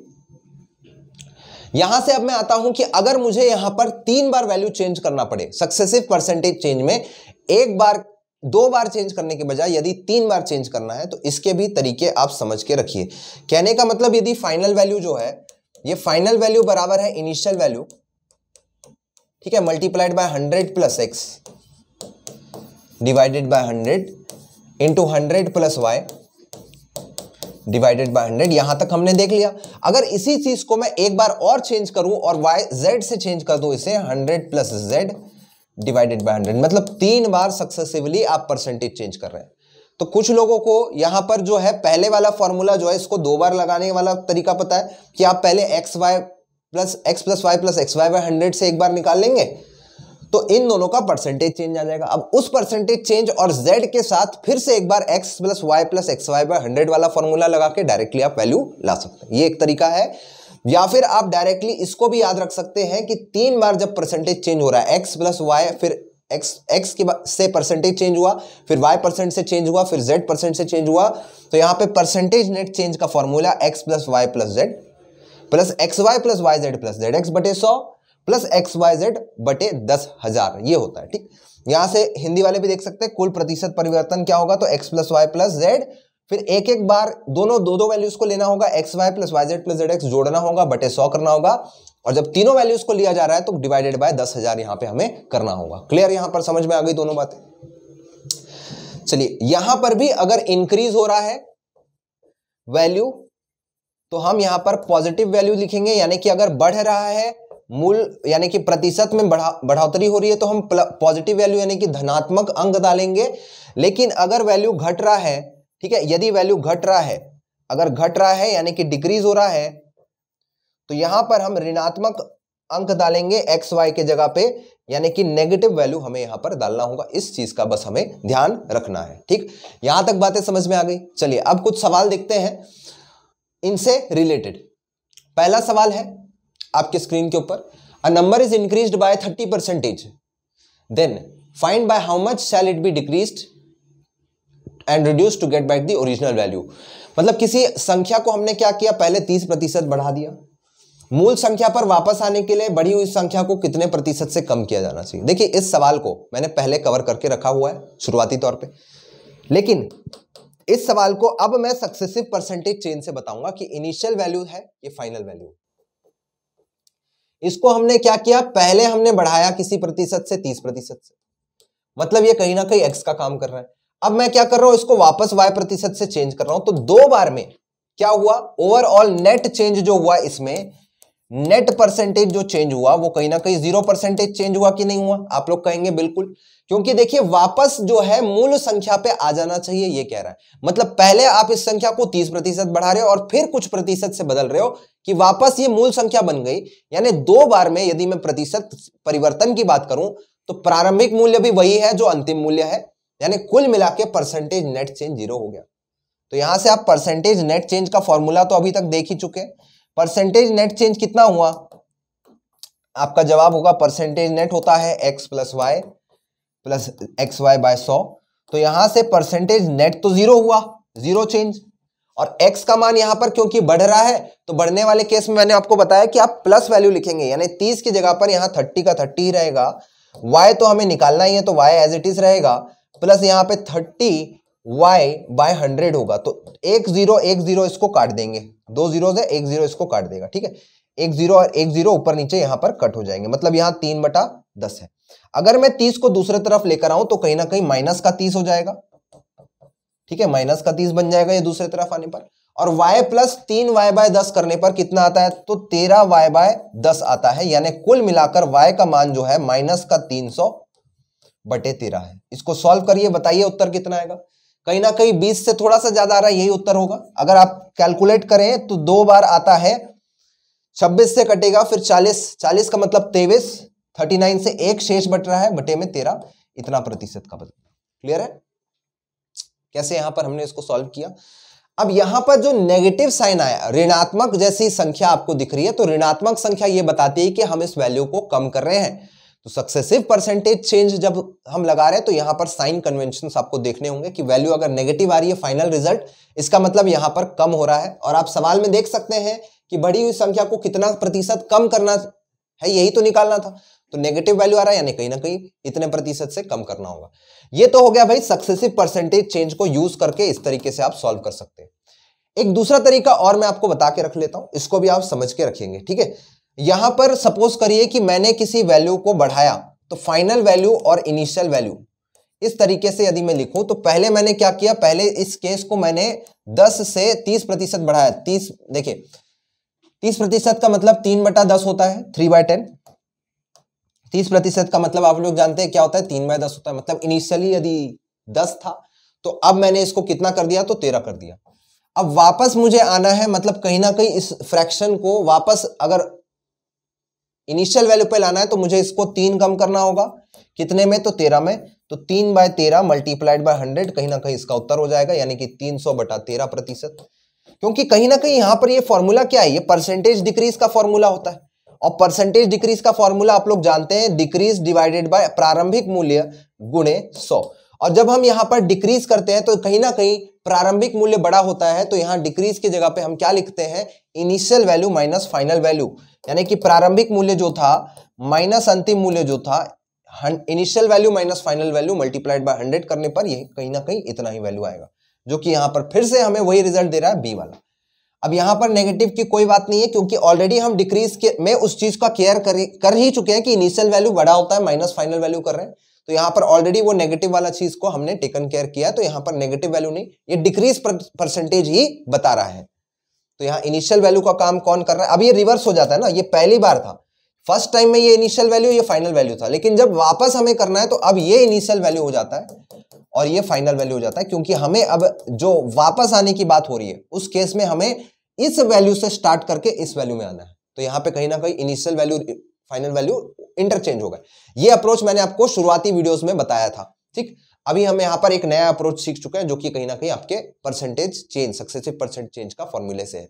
यहां से अब मैं आता हूं कि अगर मुझे यहां पर तीन बार वैल्यू चेंज करना पड़े सक्सेसिव परसेंटेज चेंज में एक बार दो बार चेंज करने के बजाय यदि तीन बार चेंज करना है तो इसके भी तरीके आप समझ के रखिए कहने का मतलब यदि फाइनल वैल्यू जो है ये फाइनल वैल्यू बराबर है इनिशियल वैल्यू ठीक है multiplied by hundred plus x divided by hundred into hundred plus y divided by hundred यहां तक हमने देख लिया अगर इसी चीज को मैं एक बार और चेंज करूं और वाई जेड से चेंज कर दूं इसे hundred plus z divided by hundred मतलब तीन बार सक्सेसिवली आप परसेंटेज चेंज कर रहे हैं तो कुछ लोगों को यहां पर जो है पहले वाला फॉर्मूला जो है इसको दो बार लगाने वाला तरीका पता है कि आप पहले x y plus x plus y plus x y by hundred से एक बार निकाल लेंगे तो इन दोनों का परसेंटेज चेंज आ जाएगा अब उस परसेंटेज चेंज और जेड के साथ फिर से एक बार x plus y plus x y by hundred वाला फॉर्मूला लगा के डायरेक्टली आप वैल्यू ला सकते हैं ये एक तरीका है या फिर आप डायरेक्टली इसको भी याद रख सकते हैं कि तीन बार जब परसेंटेज चेंज हो रहा है एक्स प्लस वाई फिर एक्स एक्स के से परसेंटेज चेंज हुआ फिर वाई परसेंट से चेंज हुआ फिर जेड परसेंट से चेंज हुआ तो यहां पे परसेंटेज नेट चेंज का formula x plus y plus z plus x y plus y z plus z x बटे सौ प्लस एक्स वाई जेड बटे दस हजार ये होता है ठीक यहां से हिंदी वाले भी देख सकते हैं कुल प्रतिशत परिवर्तन क्या होगा तो x plus y plus z फिर एक एक बार दोनों दो दो वैल्यूज को लेना होगा x y plus y z plus z x जोड़ना होगा बटे सौ करना होगा और जब तीनों वैल्यूज को लिया जा रहा है तो डिवाइडेड बाय दस हजार यहां पर हमें करना होगा क्लियर यहां पर समझ में आ गई दोनों बातें चलिए यहां पर भी अगर इंक्रीज हो रहा है वैल्यू तो हम यहां पर पॉजिटिव वैल्यू लिखेंगे यानी कि अगर बढ़ रहा है मूल यानी कि प्रतिशत में बढ़ा बढ़ोतरी हो रही है तो हम पॉजिटिव वैल्यू यानी कि धनात्मक अंक डालेंगे लेकिन अगर वैल्यू घट रहा है ठीक है यदि वैल्यू घट रहा है अगर घट रहा है यानी कि डिक्रीज हो रहा है तो यहां पर हम ऋणात्मक अंक डालेंगे एक्स वाई के जगह पे यानी कि नेगेटिव वैल्यू हमें यहां पर डालना होगा इस चीज का बस हमें ध्यान रखना है ठीक यहां तक बातें समझ में आ गई चलिए अब कुछ सवाल देखते हैं इनसे रिलेटेड पहला सवाल है आपके स्क्रीन के ऊपर a number is increase by thirty percentage then find by how much shall it be decrease and reduce to get back the original value मतलब किसी संख्या को हमने क्या किया पहले तीस प्रतिशत बढ़ा दिया मूल संख्या पर वापस आने के लिए बढ़ी हुई संख्या को कितने प्रतिशत से कम किया जाना चाहिए देखिए इस सवाल को मैंने पहले कवर करके रखा हुआ है शुरुआती तौर पे लेकिन इस सवाल को अब मैं सक्सेसिव परसेंटेज चेंज से बताऊंगा कि इनिशियल वैल्यू है ये फाइनल वैल्यू इसको हमने क्या किया पहले हमने बढ़ाया किसी प्रतिशत से तीस प्रतिशत से मतलब ये कहीं ना कहीं एक्स का काम कर रहा है अब मैं क्या कर रहा हूं इसको वापस वाई प्रतिशत से चेंज कर रहा हूं तो दो बार में क्या हुआ ओवरऑल नेट चेंज जो हुआ इसमें नेट परसेंटेज जो चेंज हुआ वो कहीं ना कहीं जीरो परसेंटेज चेंज हुआ कि नहीं हुआ आप लोग कहेंगे बिल्कुल क्योंकि देखिए वापस जो है मूल संख्या पे आ जाना चाहिए ये कह रहा है मतलब पहले आप इस संख्या को तीस प्रतिशत बढ़ा रहे हो और फिर कुछ प्रतिशत से बदल रहे हो कि वापस ये मूल संख्या बन गई यानी दो बार में यदि मैं प्रतिशत परिवर्तन की बात करूं तो प्रारंभिक मूल्य भी वही है जो अंतिम मूल्य है यानी कुल मिला के परसेंटेज नेट चेंज जीरो हो गया तो यहां से आप परसेंटेज नेट चेंज का फॉर्मूला तो अभी तक देख ही चुके हैं परसेंटेज नेट चेंज कितना हुआ आपका जवाब होगा परसेंटेज नेट होता है x plus y plus x y by सौ तो यहां से परसेंटेज नेट तो जीरो हुआ जीरो चेंज और x का मान यहां पर क्योंकि बढ़ रहा है तो बढ़ने वाले केस में मैंने आपको बताया कि आप प्लस वैल्यू लिखेंगे यानी 30 की जगह पर यहां 30 का 30 ही रहेगा y तो हमें निकालना ही है तो y एज इट इज रहेगा प्लस यहां पे 30 y बाय हंड्रेड होगा तो एक जीरो एक जीरो इसको काट देंगे दो जीरो से एक जीरो इसको काट देगा ठीक है एक जीरो और एक जीरो ऊपर नीचे यहां पर कट हो जाएंगे मतलब यहां तीन बटा दस है अगर मैं तीस को दूसरे तरफ लेकर आऊं तो कहीं ना कहीं माइनस का तीस हो जाएगा ठीक है माइनस का तीस बन जाएगा ये दूसरे तरफ आने पर और y प्लस तीन वाई बाय दस करने पर कितना आता है तो तेरह वाई बाय दस आता है यानी कुल मिलाकर y का मान जो है माइनस का तीन सौ बटे तेरह है इसको सॉल्व करिए बताइए उत्तर कितना आएगा कहीं ना कहीं बीस से थोड़ा सा ज्यादा आ रहा है यही उत्तर होगा अगर आप कैलकुलेट करें तो दो बार आता है छब्बीस से कटेगा फिर चालीस चालीस का मतलब तेवीस थर्टी नाइन से एक शेष बट रहा है बटे में तेरह इतना प्रतिशत का बदल क्लियर है कैसे यहां पर हमने इसको सॉल्व किया अब यहां पर जो नेगेटिव साइन आया ऋणात्मक जैसी संख्या आपको दिख रही है तो ऋणात्मक संख्या ये बताती है कि हम इस वैल्यू को कम कर रहे हैं तो सक्सेसिव परसेंटेज चेंज जब हम लगा रहे हैं तो यहां पर साइन कन्वेंशन आपको देखने होंगे कि वैल्यू अगर नेगेटिव आ रही है फाइनल रिजल्ट इसका मतलब यहां पर कम हो रहा है और आप सवाल में देख सकते हैं कि बढ़ी हुई संख्या को कितना प्रतिशत कम करना है यही तो निकालना था तो नेगेटिव वैल्यू आ रहा है यानी कहीं ना कहीं इतने प्रतिशत से कम करना होगा ये तो हो गया भाई सक्सेसिव परसेंटेज चेंज को यूज करके इस तरीके से आप सॉल्व कर सकते हैं एक दूसरा तरीका और मैं आपको बता के रख लेता हूं इसको भी आप समझ के रखेंगे ठीक है यहां पर सपोज करिए कि मैंने किसी वैल्यू को बढ़ाया तो फाइनल वैल्यू और इनिशियल वैल्यू इस तरीके से यदि मैं लिखूं तो पहले मैंने क्या किया पहले इस केस को मैंने 10 से 30 प्रतिशत बढ़ाया 30 देखिए 30 प्रतिशत का मतलब तीन बटा दस होता है थ्री बाय टेन तीस प्रतिशत का मतलब आप लोग जानते हैं क्या होता है तीन बाय दस होता है मतलब इनिशियली यदि दस था तो अब मैंने इसको कितना कर दिया तो तेरह कर दिया अब वापस मुझे आना है मतलब कहीं ना कहीं इस फ्रैक्शन को वापस अगर इनिशियल वैल्यू पे लाना है तो मुझे इसको तीन कम करना होगा कितने में तो तेरह में तो तीन बाय तेरह मल्टीप्लाइड बाय हंड्रेड कहीं ना कहीं इसका उत्तर हो जाएगा यानी कि तीन सौ बटा तेरह प्रतिशत क्योंकि कहीं ना कहीं यहां पर ये फॉर्मूला क्या है ये परसेंटेज डिक्रीज का फॉर्मूला होता है और परसेंटेज डिक्रीज का फॉर्मूला आप लोग जानते हैं डिक्रीज डिवाइडेड बाय प्रारंभिक मूल्य गुणे सौ और जब हम यहाँ पर डिक्रीज करते हैं तो कहीं ना कहीं प्रारंभिक मूल्य बड़ा होता है तो यहाँ डिक्रीज की जगह पे हम क्या लिखते हैं initial value minus final value यानी कि प्रारंभिक मूल्य जो था माइनस अंतिम मूल्य जो था initial value minus final value multiplied by hundred करने पर यह कहीं ना कहीं इतना ही वैल्यू आएगा जो कि यहाँ पर फिर से हमें वही रिजल्ट दे रहा है बी वाला अब यहाँ पर नेगेटिव की कोई बात नहीं है क्योंकि ऑलरेडी हम डिक्रीज के में उस चीज का केयर कर ही चुके हैं कि इनिशियल वैल्यू बड़ा होता है माइनस फाइनल वैल्यू कर रहे हैं तो यहाँ पर ऑलरेडी वो नेगेटिव वाला चीज को हमने टेकन केयर किया तो यहाँ पर नेगेटिव वैल्यू नहीं ये डिक्रीज परसेंटेज ही बता रहा है तो यहाँ इनिशियल वैल्यू का काम कौन कर रहा है अब ये रिवर्स हो जाता है ना ये पहली बार था फर्स्ट टाइम में ये इनिशियल वैल्यू ये फाइनल वैल्यू था लेकिन जब वापस हमें करना है तो अब ये इनिशियल वैल्यू हो जाता है और ये फाइनल वैल्यू हो जाता है क्योंकि हमें अब जो वापस आने की बात हो रही है उस केस में हमें इस वैल्यू से स्टार्ट करके इस वैल्यू में आना है तो यहाँ पे कहीं ना कहीं initial value final value interchange होगा ये अप्रोच मैंने आपको शुरुआती वीडियोस में बताया था ठीक अभी हम यहाँ पर एक नया अप्रोच सीख चुके हैं जो कि कहीं ना कहीं आपके percentage change successive percent change का फॉर्मूले से है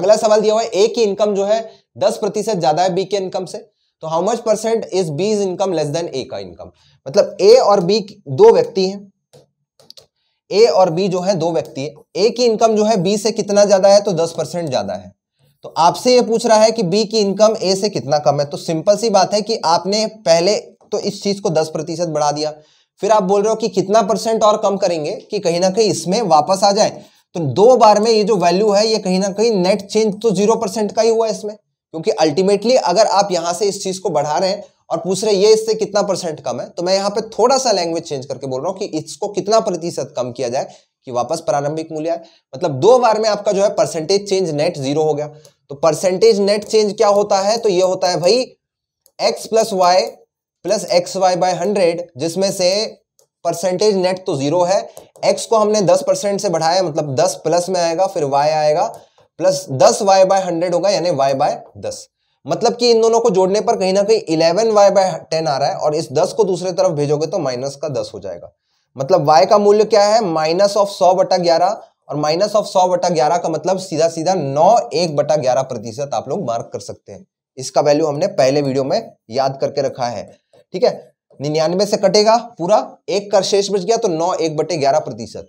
अगला सवाल दिया हुआ है ए की इनकम जो है दस प्रतिशत ज्यादा है बी के इनकम से तो how much percent is B income less than A का इनकम मतलब ए और बी दो व्यक्ति हैं ए और बी जो है दो व्यक्ति है ए की इनकम जो है बी से कितना ज्यादा है तो दस परसेंट ज्यादा है तो आपसे ये पूछ रहा है कि बी की इनकम ए से कितना कम है तो सिंपल सी बात है कि आपने पहले तो इस चीज को दस प्रतिशत बढ़ा दिया फिर आप बोल रहे हो कि कितना परसेंट और कम करेंगे कि कहीं ना कहीं इसमें वापस आ जाए तो दो बार में ये जो वैल्यू है ये कहीं ना कहीं नेट चेंज तो जीरो परसेंट का ही हुआ इसमें क्योंकि अल्टीमेटली अगर आप यहां से इस चीज को बढ़ा रहे हैं और पूछ रहे ये इससे कितना परसेंट कम है तो मैं यहाँ पे थोड़ा सा लैंग्वेज चेंज करके बोल रहा हूँ कि इसको कितना प्रतिशत कम किया जाए कि वापस प्रारंभिक मूल्य है मतलब दो बार में आपका जो है परसेंटेज चेंज नेट जीरो हो गया तो परसेंटेज नेट चेंज क्या होता है तो ये होता है भाई x plus y plus x y by hundred जिसमें से परसेंटेज नेट तो जीरो है x को हमने दस परसेंट से बढ़ाया मतलब 10 प्लस में आएगा फिर वाई आएगा प्लस दस वाई बाय हंड्रेड होगा यानी वाई बाय दस मतलब कि इन दोनों को जोड़ने पर कहीं ना कहीं इलेवन वाई बाय टेन आ रहा है और इस दस को दूसरे तरफ भेजोगे तो माइनस का दस हो जाएगा मतलब y का मूल्य क्या है माइनस ऑफ सौ बटा ग्यारह और माइनस ऑफ सौ बटा ग्यारह का मतलब सीधा सीधा नौ एक बटा ग्यारह प्रतिशत आप लोग मार्क कर सकते हैं इसका वैल्यू हमने पहले वीडियो में याद करके रखा है ठीक है निन्यानवे से कटेगा पूरा एक का शेष बच गया तो नौ एक बटे ग्यारह प्रतिशत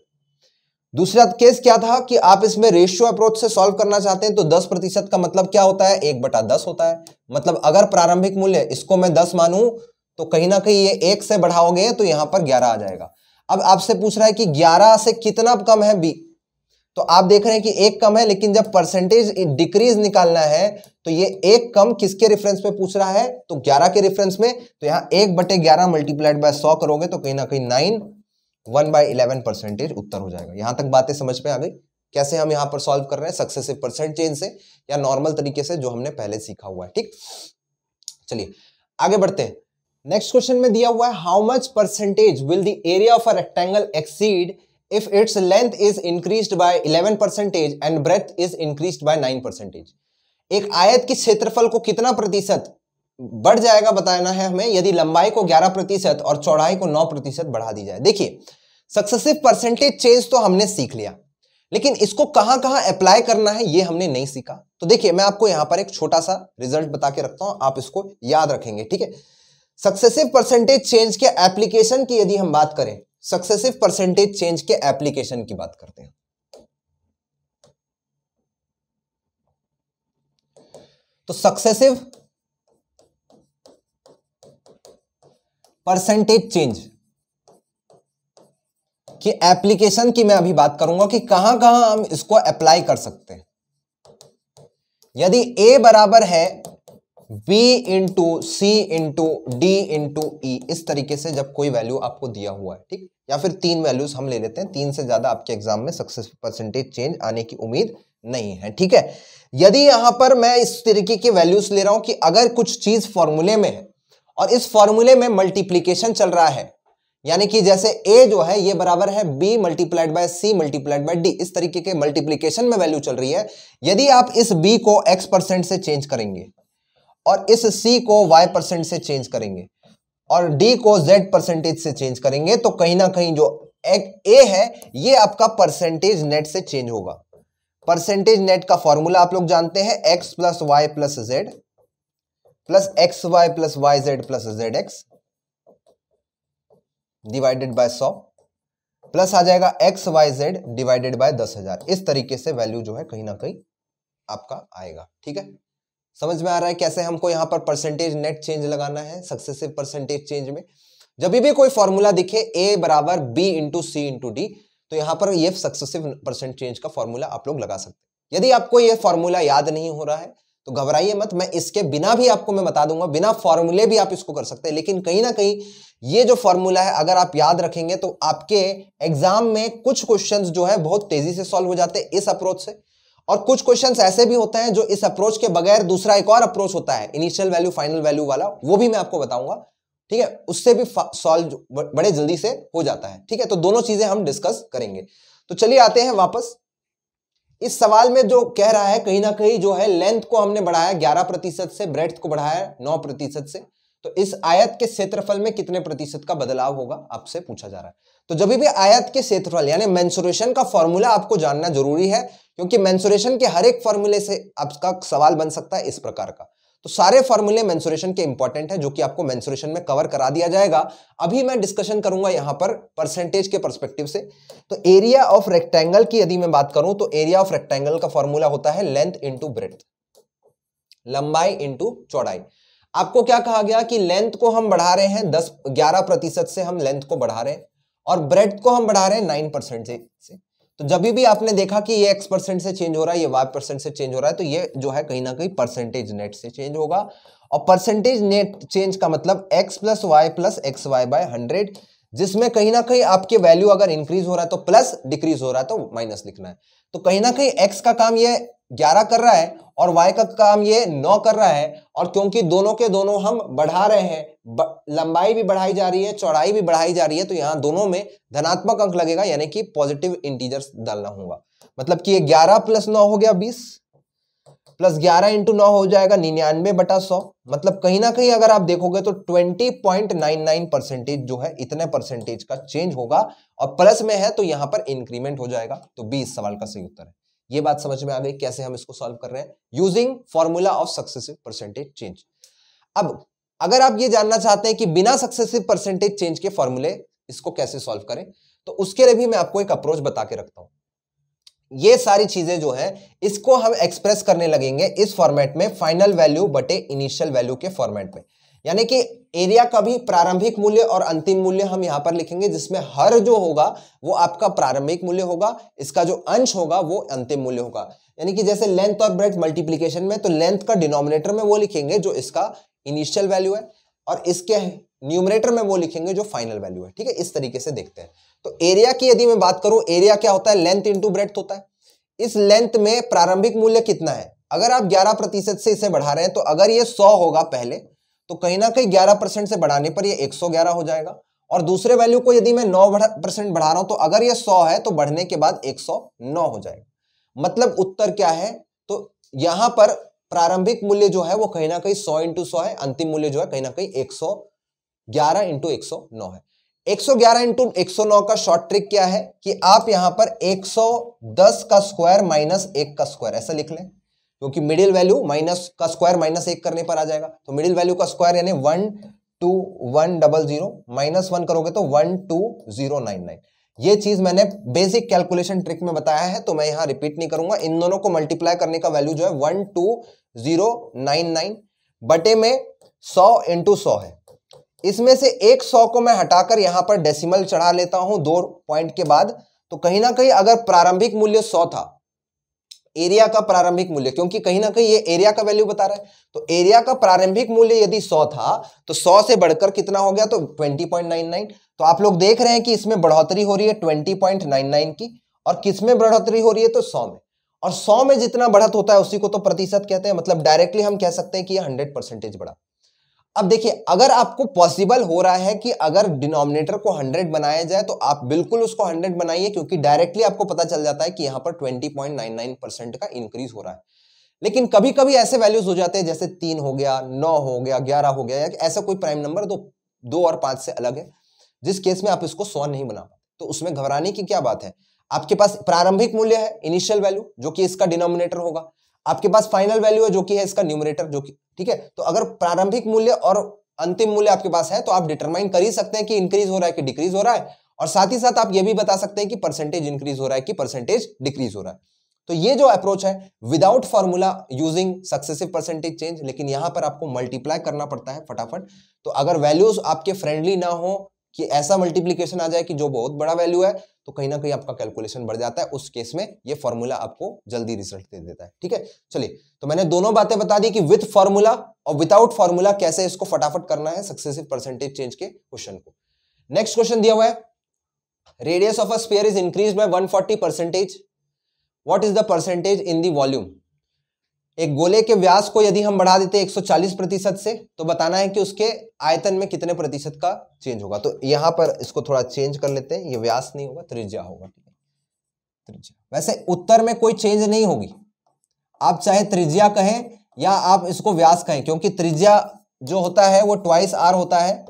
दूसरा केस क्या था कि आप इसमें रेशियो अप्रोच से सॉल्व करना चाहते हैं तो दस प्रतिशत का मतलब क्या होता है एक बटा दस होता है मतलब अगर प्रारंभिक मूल्य इसको मैं दस मानूं तो कहीं ना कहीं ये एक से बढ़ाओगे तो यहां पर ग्यारह आ जाएगा अब आपसे पूछ रहा है कि ग्यारह से कितना कम है बी तो आप देख रहे हैं कि एक कम है लेकिन जब परसेंटेज डिक्रीज निकालना है तो ये एक कम किसके रेफरेंस में पूछ रहा है तो 11 के रेफरेंस में तो यहां एक बटे ग्यारह मल्टीप्लाइड बाय सौ करोगे तो कहीं ना कहीं nine one by eleven percentage उत्तर हो जाएगा यहां तक बातें समझ में आ गई कैसे हम यहां पर सॉल्व कर रहे हैं सक्सेसिव परसेंट चेंज से या नॉर्मल तरीके से जो हमने पहले सीखा हुआ है ठीक चलिए आगे बढ़ते हैं नेक्स्ट क्वेश्चन में दिया हुआ है how much percentage will the area of a rectangle exceed if its length is increased by 11 percentage and breadth is increased by 9 percentage एक आयत की क्षेत्रफल को कितना प्रतिशत बढ़ जाएगा बताना है हमें यदि लंबाई को 11 प्रतिशत और चौड़ाई को 9 प्रतिशत बढ़ा दी जाए देखिए सक्सेसिव परसेंटेज चेंज तो हमने सीख लिया लेकिन इसको कहां कहां अप्लाई करना है ये हमने नहीं सीखा तो देखिए मैं आपको यहां पर एक छोटा सा रिजल्ट बता के रखता हूं आप इसको याद रखेंगे ठीक है सक्सेसिव परसेंटेज चेंज के एप्लीकेशन की यदि हम बात करें सक्सेसिव परसेंटेज चेंज के एप्लीकेशन की बात करते हैं तो सक्सेसिव परसेंटेज चेंज कि एप्लीकेशन की मैं अभी बात करूंगा कि कहां कहां हम इसको अप्लाई कर सकते हैं यदि ए बराबर है B into C into D into E इस तरीके से जब कोई वैल्यू आपको दिया हुआ है ठीक या फिर तीन वैल्यूज हम ले लेते हैं तीन से ज्यादा आपके एग्जाम में सक्सेस परसेंटेज चेंज आने की उम्मीद नहीं है ठीक है यदि यहां पर मैं इस तरीके की वैल्यूज ले रहा हूं कि अगर कुछ चीज फॉर्मूले में है और इस फॉर्मूले में मल्टीप्लीकेशन चल रहा है यानी कि जैसे ए जो है ये बराबर है B multiplied by C multiplied by D इस तरीके के मल्टीप्लीकेशन में वैल्यू चल रही है यदि आप इस बी को एक्स परसेंट से चेंज करेंगे और इस सी को वाई परसेंट से चेंज करेंगे और डी को जेड परसेंटेज से चेंज करेंगे तो कहीं ना कहीं जो ए है ये आपका परसेंटेज नेट से चेंज होगा परसेंटेज नेट का फॉर्मूला आप लोग जानते हैं x plus y plus z plus x y plus y z plus z x divided by सौ प्लस आ जाएगा x y z divided by दस हजार इस तरीके से वैल्यू जो है कहीं ना कहीं आपका आएगा ठीक है समझ में आ रहा है कैसे हमको यहाँ पर परसेंटेज नेट चेंज लगाना है सक्सेसिव परसेंटेज चेंज में जब भी कोई फॉर्मूला दिखे ए बराबर B into C into D तो यहाँ पर ये सक्सेसिव परसेंट चेंज का फॉर्मूला आप लोग लगा सकते हैं यदि आपको ये फॉर्मूला याद नहीं हो रहा है तो घबराइए मत मैं इसके बिना भी आपको मैं बता दूंगा बिना फॉर्मूले भी आप इसको कर सकते हैं लेकिन कहीं ना कहीं ये जो फॉर्मूला है अगर आप याद रखेंगे तो आपके एग्जाम में कुछ क्वेश्चंस जो है बहुत तेजी से सॉल्व हो जाते हैं इस अप्रोच से और कुछ क्वेश्चन ऐसे भी होते हैं जो इस अप्रोच के बगैर दूसरा एक और अप्रोच होता है इनिशियल वैल्यू फाइनल वैल्यू वाला वो भी मैं आपको बताऊंगा ठीक है उससे भी सॉल्व बड़े जल्दी से हो जाता है ठीक है तो दोनों चीजें हम डिस्कस करेंगे तो चलिए आते हैं वापस इस सवाल में जो कह रहा है कहीं ना कहीं जो है लेंथ को हमने बढ़ाया ग्यारह प्रतिशत से ब्रेथ को बढ़ाया नौ प्रतिशत से तो इस आयत के क्षेत्रफल में कितने प्रतिशत का बदलाव होगा आपसे पूछा जा रहा है तो जब भी आयत के क्षेत्रफल यानी मैंसुरेशन का फॉर्मूला आपको जानना जरूरी है क्योंकि मैंसुरेशन के हर एक फॉर्मूले से आपका सवाल बन सकता है इस प्रकार का तो सारे फॉर्मूले मैंसुरेशन के इंपॉर्टेंट है जो कि आपको मैंसुरेशन में कवर करा दिया जाएगा अभी मैं डिस्कशन करूंगा यहां पर परसेंटेज के परस्पेक्टिव से तो एरिया ऑफ रेक्टेंगल की यदि मैं बात करूं तो एरिया ऑफ रेक्टेंगल का फॉर्मूला होता है लेंथ इंटू ब्रेथ लंबाई इंटू चौड़ाई आपको क्या कहा गया कि लेंथ को हम बढ़ा रहे हैं दस ग्यारह प्रतिशत से हम लेंथ को बढ़ा रहे हैं और ब्रेड को हम बढ़ा रहे हैं नाइन परसेंट से, से तो जब भी आपने देखा कि ये एक्स परसेंट से चेंज हो रहा है ये वाई परसेंट से चेंज हो रहा है तो ये जो है कहीं ना कहीं परसेंटेज नेट से चेंज होगा और परसेंटेज नेट चेंज का मतलब x plus y plus x y by hundred जिसमें कहीं ना कहीं आपके वैल्यू अगर इंक्रीज हो रहा है तो प्लस डिक्रीज हो रहा है तो माइनस लिखना है तो कहीं ना कहीं एक्स का काम यह ग्यारह कर रहा है और y का काम ये नौ कर रहा है और क्योंकि दोनों के दोनों हम बढ़ा रहे हैं लंबाई भी बढ़ाई जा रही है चौड़ाई भी बढ़ाई जा रही है तो यहाँ दोनों में धनात्मक अंक लगेगा यानी कि पॉजिटिव इंटीजर्स डालना होगा मतलब कि ये ग्यारह प्लस नौ हो गया बीस प्लस ग्यारह इंटू नौ हो जाएगा निन्यानवे बटा सौ मतलब कहीं ना कहीं अगर आप देखोगे तो twenty point nine nine percentage जो है इतने परसेंटेज का चेंज होगा और प्लस में है तो यहां पर इंक्रीमेंट हो जाएगा तो बीस सवाल का सही उत्तर है ये बात समझ में आ गई कैसे हम इसको सॉल्व कर रहे हैं using formula of successive percentage change अब अगर आप ये जानना चाहते हैं कि बिना सक्सेसिव परसेंटेज चेंज के फॉर्मूले इसको कैसे सॉल्व करें तो उसके लिए भी मैं आपको एक अप्रोच बता के रखता हूं ये सारी चीजें जो है इसको हम एक्सप्रेस करने लगेंगे इस फॉर्मेट में फाइनल वैल्यू बटे इनिशियल वैल्यू के फॉर्मेट में यानी कि एरिया का भी प्रारंभिक मूल्य और अंतिम मूल्य हम यहाँ पर लिखेंगे जिसमें हर जो होगा वो आपका प्रारंभिक मूल्य होगा इसका जो अंश होगा वो अंतिम मूल्य होगा यानी कि जैसे लेंथ और ब्रेथ मल्टीप्लीकेशन में तो लेंथ का डिनोमिनेटर में वो लिखेंगे जो इसका इनिशियल वैल्यू है और इसके न्यूमरेटर में वो लिखेंगे जो फाइनल वैल्यू है ठीक है इस तरीके से देखते हैं तो एरिया की यदि मैं बात करूं एरिया क्या होता है लेंथ इंटू ब्रेथ होता है इस लेंथ में प्रारंभिक मूल्य कितना है अगर आप 11 प्रतिशत से इसे बढ़ा रहे हैं तो अगर ये 100 होगा पहले तो कहीं ना कहीं ग्यारह परसेंट से बढ़ाने पर यह एक सौ ग्यारह हो जाएगा और दूसरे वैल्यू को यदि मैं नौ परसेंट बढ़ा रहा हूं तो अगर यह सौ है तो बढ़ने के बाद एक सौ नौ हो जाएगा मतलब उत्तर क्या है तो यहां पर प्रारंभिक मूल्य जो है वो कहीं ना कहीं सौ इंटू सौ है अंतिम मूल्य जो है कहीं ना कहीं एक सौ ग्यारह इंटू एक सौ नौ है ग्यारह इंटू नौ का शॉर्ट ट्रिक क्या है कि आप यहां पर 110 का स्क्वायर माइनस एक का स्क्वायर ऐसा लिख लें क्योंकि मिडिल वैल्यू माइनस का स्क्वायर माइनस एक करने पर आ जाएगा तो मिडिल वैल्यू का स्क्वायर यानी one two one double zero minus one करोगे तो one two zero nine nine ये चीज मैंने बेसिक कैलकुलेशन ट्रिक में बताया है तो मैं यहां रिपीट नहीं करूंगा इन दोनों को मल्टीप्लाई करने का वैल्यू जो है one two zero nine nine बटे में सौ इंटू सौ है इसमें से एक सौ को मैं हटाकर यहां पर डेसिमल चढ़ा लेता हूं दो पॉइंट के बाद तो कहीं ना कहीं अगर प्रारंभिक मूल्य सौ था एरिया का प्रारंभिक मूल्य क्योंकि कहीं ना कहीं ये एरिया का वैल्यू बता रहा है तो एरिया का प्रारंभिक मूल्य यदि 100 था तो 100 से बढ़कर कितना हो गया तो 20.99 तो आप लोग देख रहे हैं कि इसमें बढ़ोतरी हो रही है 20.99 की और किसमें बढ़ोतरी हो रही है तो 100 में और 100 में जितना बढ़त होता है उसी को तो प्रतिशत कहते हैं मतलब डायरेक्टली हम कह सकते हैं कि यह हंड्रेड परसेंटेज बढ़ा अब देखिए अगर आपको पॉसिबल हो रहा है कि अगर डिनोमिनेटर को 100 बनाया जाए तो आप बिल्कुल उसको 100 बनाइए क्योंकि डायरेक्टली आपको पता चल जाता है कि यहां पर 20.99 परसेंट का इंक्रीज हो रहा है लेकिन कभी कभी ऐसे वैल्यूज हो जाते हैं जैसे तीन हो गया नौ हो गया ग्यारह हो गया या ऐसा कोई प्राइम नंबर दो दो और पांच से अलग है जिस केस में आप इसको सौ नहीं बना पाते तो उसमें घबराने की क्या बात है आपके पास प्रारंभिक मूल्य है इनिशियल वैल्यू जो कि इसका डिनोमिनेटर होगा आपके पास फाइनल वैल्यू है जो कि है इसका न्यूमरेटर जो कि ठीक है तो अगर प्रारंभिक मूल्य और अंतिम मूल्य आपके पास है तो आप डिटरमाइन कर ही सकते हैं कि इंक्रीज हो रहा है कि डिक्रीज हो रहा है और साथ ही साथ आप ये भी बता सकते हैं कि परसेंटेज इंक्रीज हो रहा है कि परसेंटेज डिक्रीज हो रहा है तो ये जो अप्रोच है without formula using successive percentage change लेकिन यहां पर आपको मल्टीप्लाई करना पड़ता है फटाफट तो अगर वैल्यूज आपके फ्रेंडली ना हो कि ऐसा मल्टीप्लीकेशन आ जाए कि जो बहुत बड़ा वैल्यू है तो कहीं ना कहीं आपका कैलकुलेशन बढ़ जाता है उस केस में ये फॉर्मूला आपको जल्दी रिजल्ट दे देता है ठीक है चलिए तो मैंने दोनों बातें बता दी कि विथ फॉर्मूला और विदाउट फॉर्मूला कैसे इसको फटाफट करना है सक्सेसिव परसेंटेज चेंज के क्वेश्चन को नेक्स्ट क्वेश्चन दिया हुआ है radius of a sphere is increase by 140 percentage what is the percentage in the volume एक गोले के व्यास को यदि हम बढ़ा देते 140 प्रतिशत से तो बताना है कि उसके आयतन में कितने प्रतिशत का चेंज होगा तो यहाँ पर इसको थोड़ा चेंज कर लेते हैं ये व्यास नहीं होगा त्रिज्या होगा त्रिज्या वैसे उत्तर में कोई चेंज नहीं होगी आप चाहे त्रिज्या कहें या आप इसको व्यास कहें क्योंकि त्रिज्या जो होता है वो ट्वाइस आर होता है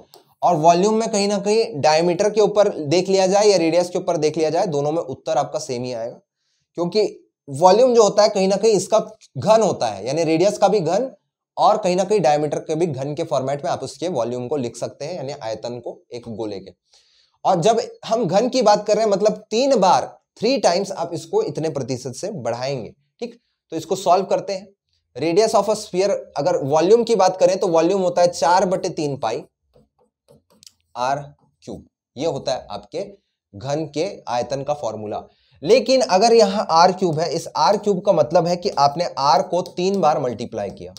और वॉल्यूम में कहीं ना कहीं डायमीटर के ऊपर देख लिया जाए या रेडियस के ऊपर देख लिया जाए दोनों में उत्तर आपका सेम ही आएगा क्योंकि वॉल्यूम जो होता है कहीं ना कहीं इसका घन होता है यानी रेडियस का भी घन और कहीं ना कहीं डायमीटर के भी घन के फॉर्मेट में आप उसके वॉल्यूम को लिख सकते हैं यानी आयतन को एक गोले के और जब हम घन की बात कर रहे हैं मतलब तीन बार थ्री टाइम्स आप इसको इतने प्रतिशत से बढ़ाएंगे ठीक तो इसको सॉल्व करते हैं रेडियस ऑफ अ स्फीयर अगर वॉल्यूम की बात करें तो वॉल्यूम होता है चार बटे तीन पाई आर क्यूब ये होता है आपके घन के आयतन का फॉर्मूला लेकिन अगर यहां आर क्यूब है इस आर क्यूब का मतलब है कि आपने आर को तीन बार मल्टीप्लाई किया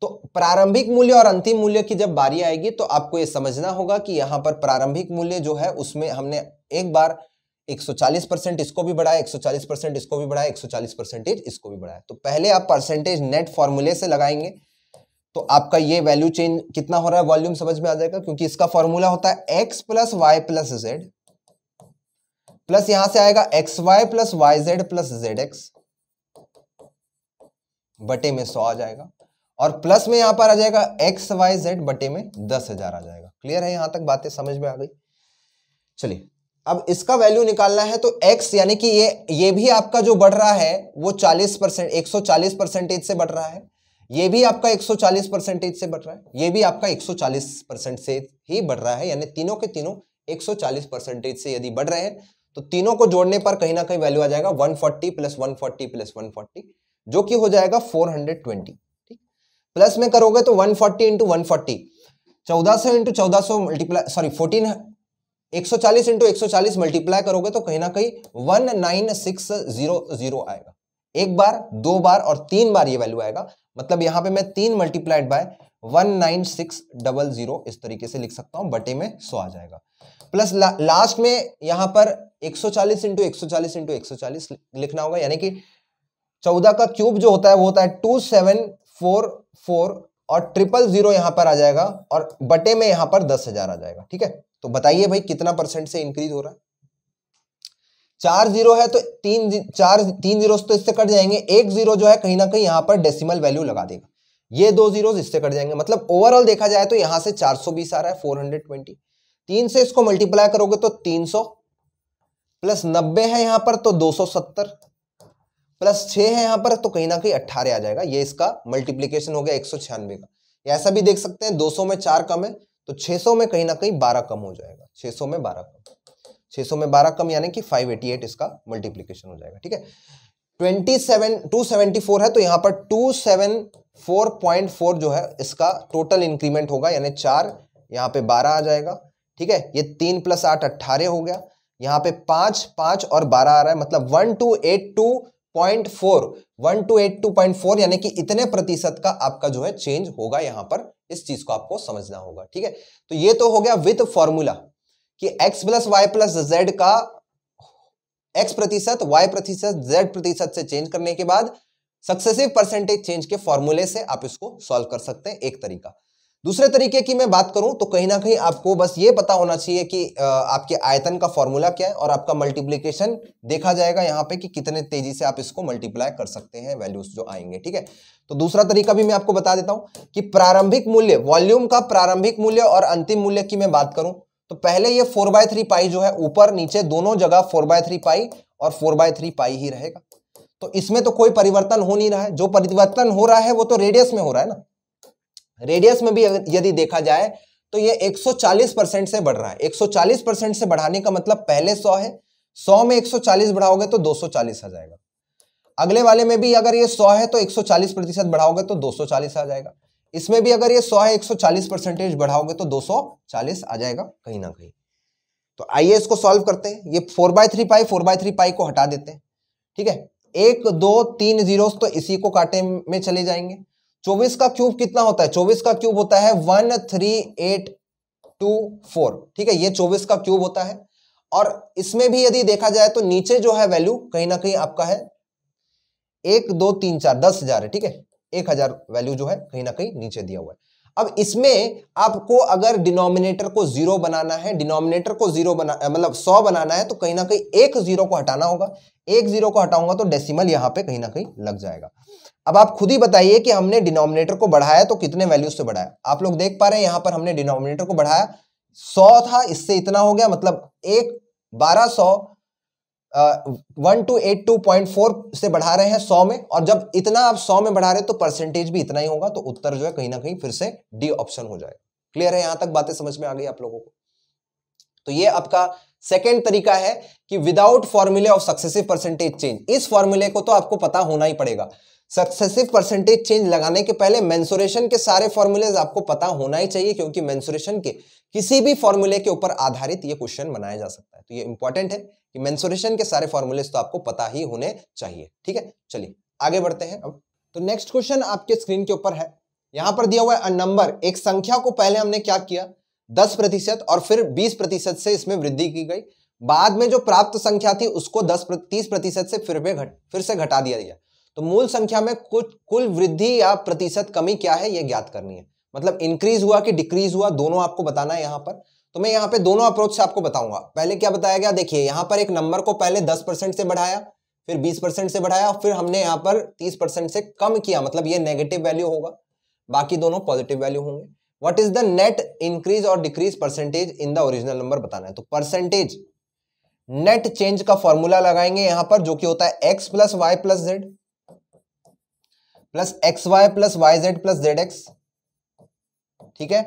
तो प्रारंभिक मूल्य और अंतिम मूल्य की जब बारी आएगी तो आपको यह समझना होगा कि यहां पर प्रारंभिक मूल्य जो है उसमें हमने एक बार 140 परसेंट इसको भी बढ़ाया 140 परसेंट इसको भी बढ़ाया 140 परसेंटेज इसको भी बढ़ाया तो पहले आप परसेंटेज नेट फॉर्मूले से लगाएंगे तो आपका ये वैल्यू चेंज कितना हो रहा है वॉल्यूम समझ में आ जाएगा क्योंकि इसका फॉर्मूला होता है x plus y plus z plus यहां से आएगा x y plus y z plus z x बटे में सौ आ जाएगा और प्लस में यहां पर आ जाएगा एक्स वाई जेड बटे में दस हजार आ जाएगा क्लियर है यहां तक बातें समझ में आ गई चलिए अब इसका वैल्यू निकालना है तो x यानी कि ये ये भी आपका जो बढ़ रहा है वो 40 परसेंट एक सौ चालीस परसेंटेज से बढ़ रहा है ये भी आपका 140 परसेंटेज से बढ़ रहा है ये भी आपका 140 परसेंट से ही बढ़ रहा है यानी तीनों के तीनों 140 परसेंटेज से यदि बढ़ रहे हैं तो तीनों को जोड़ने पर कहीं ना कहीं वैल्यू आ जाएगा 140 प्लस 140 प्लस 140 जो कि हो जाएगा 420 ठीक प्लस में करोगे तो 140 फोर्टी इंटू वन फोर्टी चौदह सौ इंटू चौदह सौ मल्टीप्लाई सॉरी फोर्टीन एक सौ चालीस इंटू एक मल्टीप्लाई करोगे तो कहीं ना कहीं वन आएगा एक बार दो बार और तीन बार ये वैल्यू आएगा मतलब यहां पे मैं तीन multiplied by one nine six double zero इस तरीके से लिख सकता हूं बटे में सो आ जाएगा प्लस ला, लास्ट में यहां पर 140 इंटू चालीस इंटू 140 लिखना होगा यानी कि 14 का क्यूब जो होता है वो होता है टू सेवन फोर फोर और ट्रिपल जीरो यहां पर आ जाएगा और बटे में यहां पर दस हजार आ जाएगा ठीक है तो बताइए भाई कितना परसेंट से इंक्रीज हो रहा है चार जीरो है तो तीन चार तीन जीरो तो इससे कट जाएंगे एक जीरो जो है कहीं ना कहीं यहां पर डेसिमल वैल्यू लगा देगा ये दो जीरो इससे कट जाएंगे मतलब ओवरऑल देखा जाए तो यहां से 420 आ रहा है 420 तीन से इसको मल्टीप्लाई करोगे तो तीन सौ प्लस नब्बे है यहां पर तो दो सौ सत्तर प्लस छह है यहां पर तो कहीं ना कहीं अट्ठारह आ जाएगा ये इसका मल्टीप्लीकेशन हो गया एक सौ छियानवे का ऐसा भी देख सकते हैं दो सौ में चार कम है तो छः सौ में कहीं ना कहीं बारह कम हो जाएगा छह सौ में बारह कम छः सौ में बारह कम यानी कि फाइव एटी एट इसका मल्टीप्लीकेशन हो जाएगा ठीक है twenty seven two seventy four है तो यहां पर two seven four point four जो है इसका टोटल इंक्रीमेंट होगा यानी चार यहाँ पे बारह आ जाएगा ठीक है ये तीन प्लस आठ अट्ठारह हो गया यहाँ पे पांच पांच और बारह आ रहा है मतलब one two eight two point four one two eight two point four यानी कि इतने प्रतिशत का आपका जो है चेंज होगा यहाँ पर इस चीज को आपको समझना होगा ठीक है तो ये तो हो गया विथ फॉर्मूला कि x plus y plus z का x प्रतिशत y प्रतिशत z प्रतिशत से चेंज करने के बाद सक्सेसिव परसेंटेज चेंज के फॉर्मूले से आप इसको सॉल्व कर सकते हैं एक तरीका दूसरे तरीके की मैं बात करूं तो कहीं ना कहीं आपको बस ये पता होना चाहिए कि आपके आयतन का फॉर्मूला क्या है और आपका मल्टीप्लीकेशन देखा जाएगा यहाँ पे कि कितने तेजी से आप इसको मल्टीप्लाई कर सकते हैं वैल्यूज जो आएंगे ठीक है तो दूसरा तरीका भी मैं आपको बता देता हूं कि प्रारंभिक मूल्य वॉल्यूम का प्रारंभिक मूल्य और अंतिम मूल्य की मैं बात करूं तो पहले ये फोर बाय थ्री पाई जो है ऊपर नीचे दोनों जगह फोर बाय थ्री पाई और फोर बाय थ्री पाई ही रहेगा तो इसमें तो कोई परिवर्तन हो नहीं रहा है जो परिवर्तन हो रहा है वो तो रेडियस में हो रहा है ना रेडियस में भी यदि देखा जाए तो ये 140 परसेंट से बढ़ रहा है 140 परसेंट से बढ़ाने का मतलब पहले 100 है 100 में 140 बढ़ाओगे तो 240 आ जाएगा अगले वाले में भी अगर ये 100 है तो 140 प्रतिशत बढ़ाओगे तो 240 आ जाएगा इसमें भी अगर ये 100 है 140 परसेंटेज बढ़ाओगे तो 240 आ जाएगा कहीं ना कहीं तो आइए इसको सॉल्व करते हैं ये four by three pi four by three pi को हटा देते हैं ठीक है एक दो तीन जीरो तो इसी को काटे में चले जाएंगे चौबीस का क्यूब कितना होता है चौबीस का क्यूब होता है one three eight two four ठीक है ये चौबीस का क्यूब होता है और इसमें भी यदि देखा जाए तो नीचे जो है वैल्यू कहीं ना कहीं आपका है एक दो तीन चार दस हजार है ठीक है एक हजार वैल्यू जो है कहीं ना कहीं नीचे दिया हुआ है अब इसमें आपको अगर डिनोमिनेटर को जीरो बनाना है डिनोमिनेटर को जीरो बना मतलब सौ बनाना है तो कहीं ना कहीं एक जीरो को हटाना होगा एक जीरो को हटाऊंगा तो डेसिमल यहां पे कहीं ना कहीं लग जाएगा अब आप खुद ही बताइए कि हमने डिनोमिनेटर को बढ़ाया तो कितने वैल्यू से बढ़ाया आप लोग देख पा रहे हैं यहां पर हमने डिनोमिनेटर को बढ़ाया सौ था इससे इतना हो गया मतलब एक बारह सौ one two eight two point four से बढ़ा रहे हैं सौ में और जब इतना आप सौ में बढ़ा रहे हैं तो परसेंटेज भी इतना ही होगा तो उत्तर जो है कहीं ना कहीं फिर से डी ऑप्शन हो जाए क्लियर है यहां तक बातें समझ में आ गई आप लोगों को तो ये आपका सेकेंड तरीका है कि विदाउट फॉर्मूले ऑफ सक्सेसिव परसेंटेज चेंज इस फॉर्मूले को तो आपको पता होना ही पड़ेगा सक्सेसिव परसेंटेज चेंज लगाने के पहले मेंसुरेशन के सारे फॉर्मूलेज आपको पता होना ही चाहिए क्योंकि मेंसुरेशन के किसी भी फॉर्मूले के ऊपर आधारित ये क्वेश्चन बनाया जा सकता है तो ये इंपॉर्टेंट है कि मेंसुरेशन के सारे फॉर्मूलेज तो आपको पता ही होने चाहिए ठीक है चलिए आगे बढ़ते हैं अब तो नेक्स्ट क्वेश्चन आपके स्क्रीन के ऊपर है यहां पर दिया हुआ है नंबर एक संख्या को पहले हमने क्या किया दस प्रतिशत और फिर बीस प्रतिशत से इसमें वृद्धि की गई बाद में जो प्राप्त संख्या थी उसको दस तीस प्रतिशत से फिर भी घट फिर से घटा दिया गया तो मूल संख्या में कुछ कुल वृद्धि या प्रतिशत कमी क्या है यह ज्ञात करनी है मतलब इंक्रीज हुआ कि डिक्रीज हुआ दोनों आपको बताना है यहां पर तो मैं यहाँ पे दोनों अप्रोच से आपको बताऊंगा पहले क्या बताया गया देखिए यहाँ पर एक नंबर को पहले दस परसेंट से बढ़ाया फिर बीस परसेंट से बढ़ाया फिर हमने यहाँ पर तीस परसेंट से कम किया मतलब ये नेगेटिव वैल्यू होगा बाकी दोनों पॉजिटिव वैल्यू होंगे what is the net increase और decrease percentage in the original number बताना है तो परसेंटेज नेट चेंज का फॉर्मूला लगाएंगे यहां पर जो कि होता है x plus y plus z plus x y plus y z plus z x ठीक है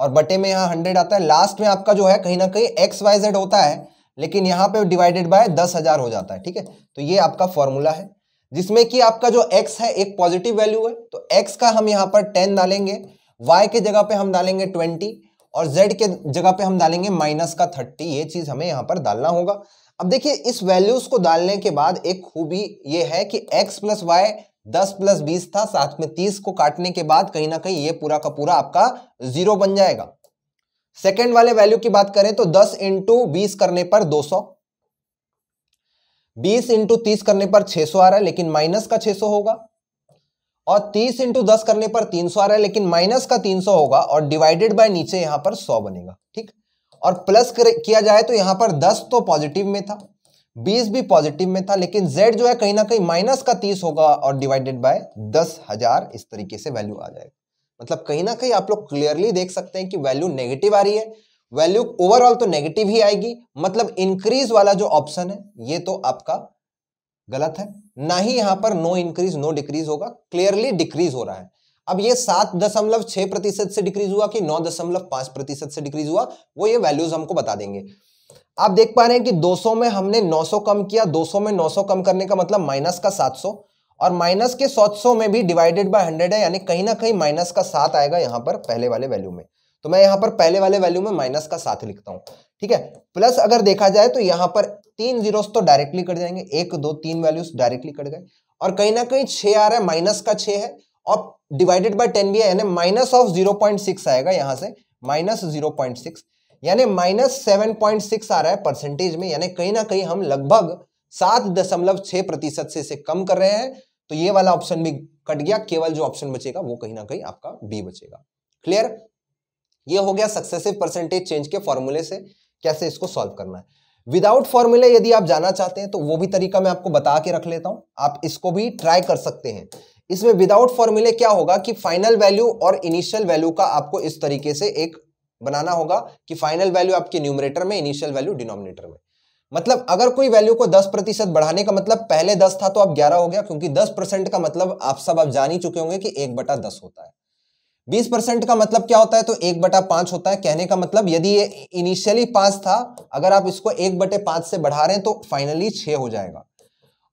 और बटे में यहाँ हंड्रेड आता है लास्ट में आपका जो है कहीं ना कहीं एक्स वाई जेड होता है लेकिन यहां पे डिवाइडेड बाय दस हजार हो जाता है ठीक है तो ये आपका फॉर्मूला है जिसमें कि आपका जो एक्स है एक पॉजिटिव वैल्यू है तो एक्स का हम यहाँ पर टेन डालेंगे वाई के जगह पे हम डालेंगे ट्वेंटी और जेड के जगह पे हम डालेंगे माइनस का थर्टी ये चीज़ हमें यहां पर डालना होगा अब देखिए इस वैल्यूज को डालने के बाद एक खूबी ये है कि एक्स प्लस वाई दस प्लस बीस था साथ में तीस को काटने के बाद कहीं ना कहीं ये पूरा का पूरा आपका जीरो बन जाएगा सेकेंड वाले वैल्यू की बात करें तो दस इंटू बीस करने पर दो सौ बीस इंटू तीस करने पर छह सौ आ रहा है लेकिन माइनस का छह सौ होगा और तीस इंटू दस करने पर तीन सौ आ रहा है लेकिन माइनस का तीन सौ होगा और डिवाइडेड बाय नीचे यहां पर सौ बनेगा ठीक और प्लस किया जाए तो यहां पर दस तो पॉजिटिव में था बीस भी पॉजिटिव में था लेकिन जेड जो है कहीं ना कहीं माइनस का तीस होगा और डिवाइडेड बाय दस हजार इस तरीके से वैल्यू आ जाएगा मतलब कहीं ना कहीं आप लोग क्लियरली देख सकते हैं कि वैल्यू नेगेटिव आ रही है वैल्यू ओवरऑल तो नेगेटिव ही आएगी मतलब इंक्रीज वाला जो ऑप्शन है ये तो आपका गलत है ना ही यहां पर नो इंक्रीज नो डिक्रीज होगा क्लियरली डिक्रीज हो रहा है अब ये सात दशमलव छह प्रतिशत से डिक्रीज हुआ कि नौ दशमलव पांच प्रतिशत से डिक्रीज हुआ वो ये वैल्यूज हमको बता देंगे आप देख पा रहे हैं कि 200 में हमने 900 कम किया 200 में 900 कम करने का मतलब माइनस का 700 और माइनस के 700 में भी डिवाइडेड बाय 100 है यानी कहीं ना कहीं माइनस का सात आएगा यहाँ पर पहले वाले वैल्यू में तो मैं यहां पर पहले वाले वैल्यू में माइनस का साथ लिखता हूं ठीक है प्लस अगर देखा जाए तो यहां पर तीन जीरोस तो डायरेक्टली कट जाएंगे एक दो तीन वैल्यूज डायरेक्टली कट गए और कहीं ना कहीं छे आ रहा है माइनस का छे है और डिवाइडेड बाय टेन भी है यानी minus of zero point six आएगा यहाँ से माइनस जीरो पॉइंट सिक्स यानी माइनस सेवन पॉइंट सिक्स आ रहा है परसेंटेज में यानी कहीं ना कहीं हम लगभग सात दशमलव छह प्रतिशत से इसे कम कर रहे हैं तो ये वाला ऑप्शन भी कट गया केवल जो ऑप्शन बचेगा वो कहीं ना कहीं आपका बी बचेगा क्लियर ये हो गया सक्सेसिव परसेंटेज चेंज के फॉर्मूले से कैसे इसको सॉल्व करना है विदाउट फॉर्मूले यदि आप जाना चाहते हैं तो वो भी तरीका मैं आपको बता के रख लेता हूं आप इसको भी ट्राई कर सकते हैं इसमें विदाउट फॉर्मूले क्या होगा कि फाइनल वैल्यू और इनिशियल वैल्यू का आपको इस तरीके से एक बनाना होगा कि फाइनल वैल्यू आपके न्यूमरेटर में इनिशियल वैल्यू डिनोमिनेटर में मतलब अगर कोई वैल्यू को 10 प्रतिशत बढ़ाने का मतलब पहले 10 था तो अब 11 हो गया क्योंकि 10 परसेंट का मतलब आप सब आप जान ही चुके होंगे कि एक बटा दस होता है 20 परसेंट का मतलब क्या होता है तो एक बटा पांच होता है कहने का मतलब यदि ये इनिशियली पांच था अगर आप इसको एक बटे पांच से बढ़ा रहे हैं तो फाइनली छ हो जाएगा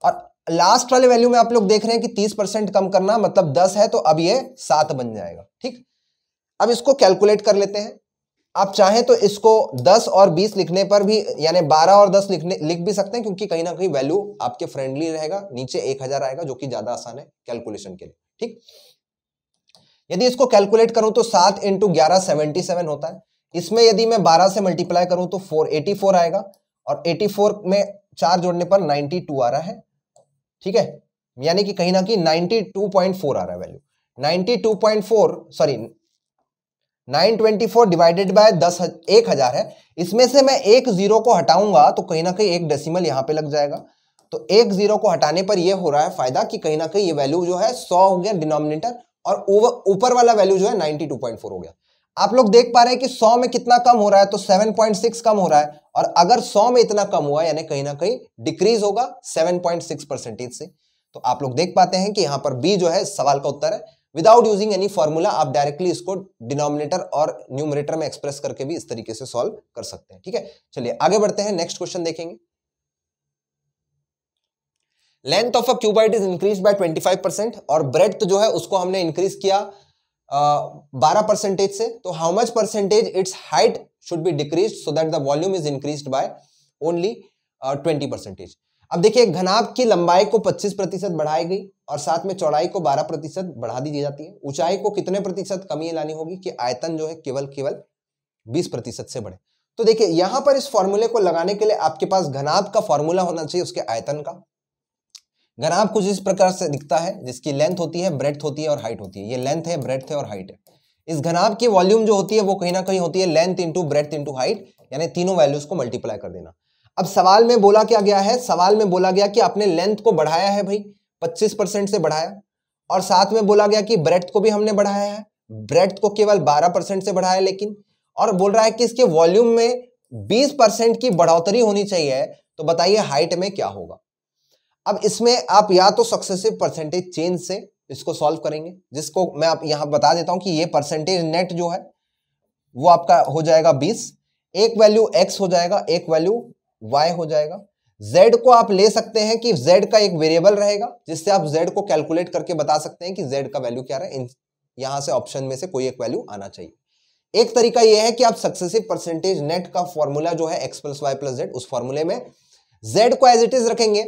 और लास्ट वाले वैल्यू में आप लोग देख रहे हैं कि तीस कम करना मतलब दस है तो अब ये सात बन जाएगा ठीक अब इसको कैलकुलेट कर लेते हैं आप चाहें तो इसको 10 और 20 लिखने पर भी यानी 12 और 10 लिखने लिख भी सकते हैं क्योंकि कहीं ना कहीं वैल्यू आपके फ्रेंडली रहेगा नीचे 1000 आएगा जो कि ज्यादा आसान है कैलकुलेशन के लिए ठीक यदि इसको कैलकुलेट करूं तो सात इंटू ग्यारह सेवेंटी सेवन होता है इसमें यदि मैं बारह से मल्टीप्लाई करूं तो फोर एटी फोर आएगा और एटी फोर में चार जोड़ने पर नाइनटी टू आ रहा है ठीक है यानी कि कहीं ना कहीं नाइनटी टू पॉइंट फोर आ रहा है value ninety two point four sorry 924 divided by दस एक हजार है इसमें से मैं एक जीरो को हटाऊंगा तो कहीं ना कहीं एक डेसिमल यहां पे लग जाएगा तो एक जीरो को हटाने पर ये हो रहा है फायदा कि कहीं ना कहीं ये वैल्यू जो है सौ हो गया डिनोमिनेटर और ऊपर वाला वैल्यू जो है नाइनटी टू पॉइंट फोर हो गया आप लोग देख पा रहे हैं कि 100 में कितना कम हो रहा है तो 7.6 कम हो रहा है और अगर 100 में इतना कम हुआ यानी कहीं ना कहीं डिक्रीज होगा 7.6 परसेंटेज से तो आप लोग देख पाते हैं कि यहां पर बी जो है सवाल का उत्तर है विदाउट यूजिंग एनी फॉर्मूला आप डायरेक्टली इसको डिनोमिनेटर और न्यूमरेटर में एक्सप्रेस करके भी इस तरीके से सॉल्व कर सकते हैं ठीक है चलिए आगे बढ़ते हैं नेक्स्ट क्वेश्चन देखेंगे length of a cuboid is increase by 25 percent और ब्रेथ जो है उसको हमने इंक्रीज किया बारह परसेंटेज से तो how much percentage its height should be decrease so that the volume is increase by only twenty percentage अब देखिए घनाभ की लंबाई को 25 प्रतिशत बढ़ाई गई और साथ में चौड़ाई को 12 प्रतिशत बढ़ा दी जाती है ऊंचाई को कितने प्रतिशत कमी लानी होगी कि आयतन जो है केवल केवल 20 प्रतिशत से बढ़े तो देखिए यहां पर इस फॉर्मूले को लगाने के लिए आपके पास घनाभ का फॉर्मूला होना चाहिए उसके आयतन का घनाभ कुछ इस प्रकार से दिखता है जिसकी लेंथ होती है ब्रेथ होती है और हाइट होती है ये लेंथ है ब्रेथ है और हाइट है इस घनाभ की वॉल्यूम जो होती है वो कहीं ना कहीं होती है length into breadth into height यानी तीनों वैल्यूज को मल्टीप्लाई कर देना अब सवाल में बोला क्या गया है सवाल में बोला गया कि आपने लेंथ को बढ़ाया है भाई 25 परसेंट से बढ़ाया और साथ में बोला गया कि ब्रेथ को भी हमने बढ़ाया है ब्रेथ को केवल 12 परसेंट से बढ़ाया लेकिन और बोल रहा है कि इसके वॉल्यूम में 20 परसेंट की बढ़ोतरी होनी चाहिए तो बताइए हाइट में क्या होगा अब इसमें आप या तो सक्सेसिव परसेंटेज चेंज से इसको सॉल्व करेंगे जिसको मैं आप यहाँ बता देता हूँ कि ये परसेंटेज नेट जो है वो आपका हो जाएगा बीस एक वैल्यू एक्स हो जाएगा एक वैल्यू वाई हो जाएगा z को आप ले सकते हैं कि z का एक वेरिएबल रहेगा जिससे आप z को कैलकुलेट करके बता सकते हैं कि z का वैल्यू क्या है यहां से ऑप्शन में से कोई एक वैल्यू आना चाहिए एक तरीका यह है कि आप सक्सेसिव परसेंटेज नेट का फॉर्मूला जो है x plus y plus z उस फॉर्मूले में z को एज इट इज रखेंगे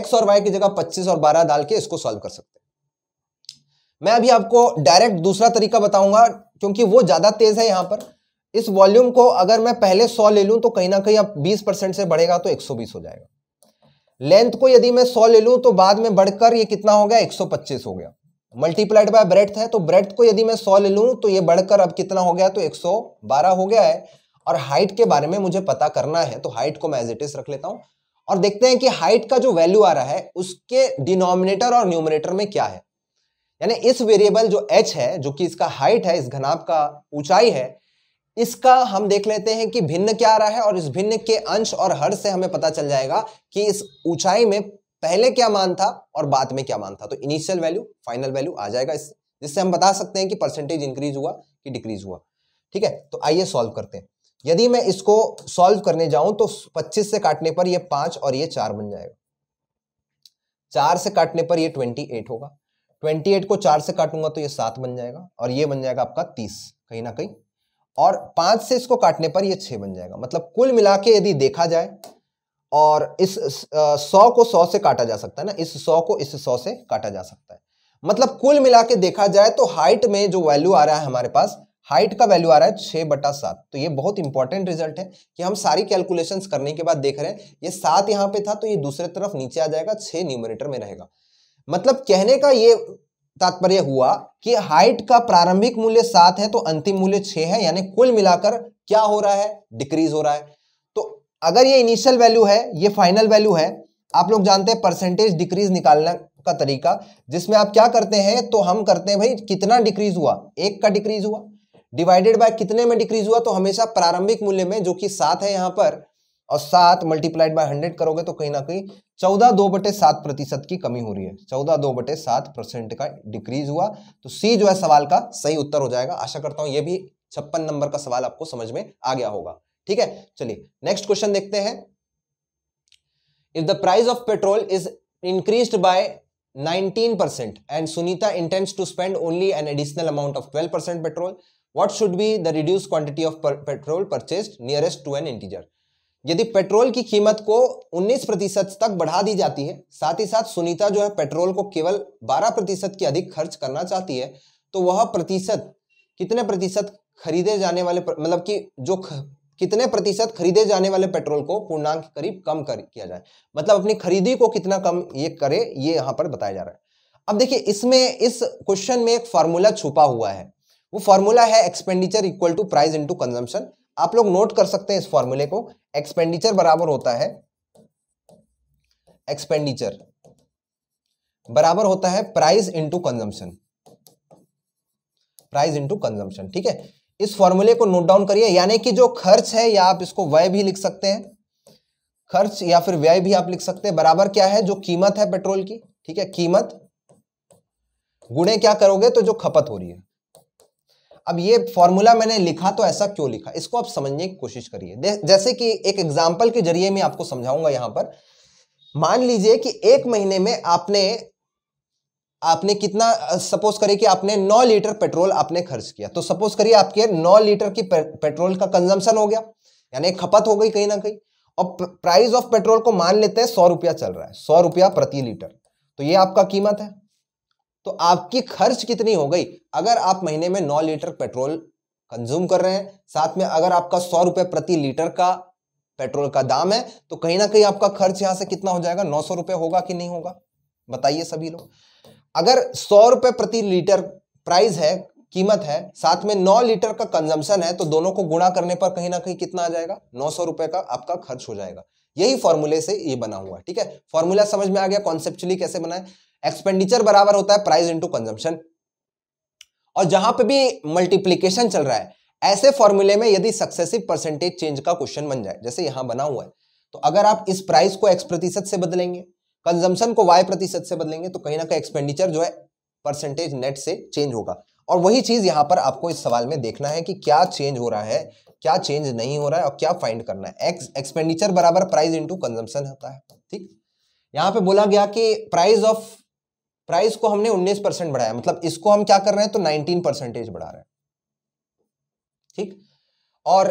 x और y की जगह 25 और 12 डाल के इसको सॉल्व कर सकते हैं मैं अभी आपको डायरेक्ट दूसरा तरीका बताऊंगा क्योंकि वो ज्यादा तेज है यहां पर इस वॉल्यूम को अगर मैं पहले 100 ले लूं तो कहीं ना कहीं अब 20 परसेंट से बढ़ेगा तो 120 हो जाएगा लेंथ को यदि मैं 100 ले लूं तो बाद में बढ़कर ये कितना हो गया 125 हो गया मल्टीप्लाइड बाय ब्रेथ है तो ब्रेथ को यदि मैं 100 ले लूं तो ये बढ़कर अब कितना हो गया तो 112 हो गया है और हाइट के बारे में मुझे पता करना है तो हाइट को मैं एज इट इज रख लेता हूँ और देखते हैं कि हाइट का जो वैल्यू आ रहा है उसके डिनोमिनेटर और न्यूमिनेटर में क्या है यानी इस वेरिएबल जो एच है जो कि इसका हाइट है इस घनाभ का ऊंचाई है इसका हम देख लेते हैं कि भिन्न क्या आ रहा है और इस भिन्न के अंश और हर से हमें पता चल जाएगा कि इस ऊंचाई में पहले क्या मान था और बाद में क्या मान था तो इनिशियल वैल्यू फाइनल वैल्यू आ जाएगा इससे जिससे हम बता सकते हैं कि परसेंटेज इंक्रीज हुआ कि डिक्रीज हुआ ठीक है तो आइए सॉल्व करते हैं यदि मैं इसको सॉल्व करने जाऊं तो 25 से काटने पर ये पांच और ये चार बन जाएगा चार से काटने पर ये 28 होगा 28 को चार से काटूंगा तो ये सात बन जाएगा और ये बन जाएगा आपका तीस कहीं ना कहीं और पांच से इसको काटने पर ये छह बन जाएगा मतलब कुल मिला के यदि देखा जाए और इस सौ को सौ से काटा जा सकता है ना इस सौ को इस सौ से काटा जा सकता है मतलब कुल मिला के देखा जाए तो हाइट में जो वैल्यू आ रहा है हमारे पास हाइट का वैल्यू आ रहा है छह बटा सात तो ये बहुत इंपॉर्टेंट रिजल्ट है कि हम सारी कैलकुलेशंस करने के बाद देख रहे हैं ये सात यहां पे था तो ये दूसरे तरफ नीचे आ जाएगा छह न्यूमरेटर में रहेगा मतलब कहने का ये तात्पर्य हुआ कि हाइट का प्रारंभिक मूल्य सात है तो अंतिम मूल्य छह है यानी कुल मिलाकर क्या हो रहा है डिक्रीज हो रहा है तो अगर ये इनिशियल वैल्यू है ये फाइनल वैल्यू है आप लोग जानते हैं परसेंटेज डिक्रीज निकालना का तरीका जिसमें आप क्या करते हैं तो हम करते हैं भाई कितना डिक्रीज हुआ एक का डिक्रीज हुआ डिवाइडेड बाय कितने में डिक्रीज हुआ तो हमेशा प्रारंभिक मूल्य में जो कि सात है यहां पर और सात मल्टीप्लाइड बाय हंड्रेड करोगे तो कहीं ना कहीं चौदह दो बटे सात प्रतिशत की कमी हो रही है चौदह दो बटे सात परसेंट का डिक्रीज हुआ तो सी जो है सवाल का सही उत्तर हो जाएगा आशा करता हूं ये भी छप्पन नंबर का सवाल आपको समझ में आ गया होगा ठीक है चलिए नेक्स्ट क्वेश्चन देखते हैं if the price of petrol is increase by 19 percent and Sunita intends to spend only an additional amount of 12 percent petrol what should be the reduce quantity of petrol purchased nearest to an integer यदि petrol की कीमत को 19 प्रतिशत तक बढ़ा दी जाती है साथ ही साथ सुनीता जो है पेट्रोल को केवल 12 प्रतिशत के अधिक खर्च करना चाहती है तो वह प्रतिशत कितने प्रतिशत खरीदे जाने वाले मतलब कि जो ख, कितने प्रतिशत खरीदे जाने वाले पेट्रोल को पूर्णांक करीब कम कर किया जाए मतलब अपनी खरीदी को कितना कम ये करे ये यहाँ पर बताया जा रहा है अब देखिए इसमें इस क्वेश्चन में एक फार्मूला छुपा हुआ है वो फार्मूला है expenditure equal to price into consumption आप लोग नोट कर सकते हैं इस फॉर्मूले को एक्सपेंडिचर बराबर होता है एक्सपेंडिचर बराबर होता है price into consumption price into consumption ठीक है इस फॉर्मूले को नोट डाउन करिए यानी कि जो खर्च है या आप इसको व्यय भी लिख सकते हैं खर्च या फिर व्यय भी आप लिख सकते हैं बराबर क्या है जो कीमत है पेट्रोल की ठीक है कीमत गुणे क्या करोगे तो जो खपत हो रही है अब ये फॉर्मूला मैंने लिखा तो ऐसा क्यों लिखा इसको आप समझने की कोशिश करिए जैसे कि एक एग्जाम्पल के जरिए मैं आपको समझाऊंगा यहां पर मान लीजिए कि एक महीने में आपने आपने कितना सपोज करिए कि आपने 9 लीटर पेट्रोल आपने खर्च किया तो सपोज करिए आपके 9 लीटर की पेट्रोल का कंजम्पशन हो गया यानी खपत हो गई कहीं ना कहीं और प्राइस ऑफ पेट्रोल को मान लेते हैं सौ रुपया चल रहा है सौ रुपया प्रति लीटर तो ये आपका कीमत है तो आपकी खर्च कितनी हो गई अगर आप महीने में नौ लीटर पेट्रोल कंज्यूम कर रहे हैं साथ में अगर आपका सौ रुपये प्रति लीटर का पेट्रोल का दाम है तो कहीं ना कहीं आपका खर्च यहां से कितना हो जाएगा नौ सौ रुपये होगा कि नहीं होगा बताइए सभी लोग अगर सौ रुपये प्रति लीटर प्राइस है कीमत है साथ में नौ लीटर का कंजम्पशन है तो दोनों को गुणा करने पर कहीं ना कहीं कितना आ जाएगा नौ सौ रुपए का आपका खर्च हो जाएगा यही फॉर्मूले से ये बना हुआ ठीक है फॉर्मूला समझ में आ गया कॉन्सेप्चुअली कैसे बनाए एक्सपेंडिचर बराबर होता है प्राइस इंटू कंजम्पशन और जहां पे भी मल्टीप्लीकेशन चल रहा है ऐसे फॉर्मूले में यदि सक्सेसिव परसेंटेज चेंज का क्वेश्चन बन जाए जैसे यहां बना हुआ है तो अगर आप इस प्राइस को एक्स प्रतिशत से बदलेंगे कंजम्पन को वाई प्रतिशत से बदलेंगे तो कहीं ना कहीं एक्सपेंडिचर जो है परसेंटेज नेट से चेंज होगा और वही चीज यहां पर आपको इस सवाल में देखना है कि क्या चेंज हो रहा है क्या चेंज नहीं हो रहा है और क्या फाइंड करना है एक्स एक्सपेंडिचर बराबर प्राइस इंटू कंजम्पन होता है ठीक यहां पे बोला गया कि प्राइस ऑफ प्राइस को हमने 19 परसेंट बढ़ाया मतलब इसको हम क्या कर रहे हैं तो 19 परसेंटेज बढ़ा रहे हैं ठीक और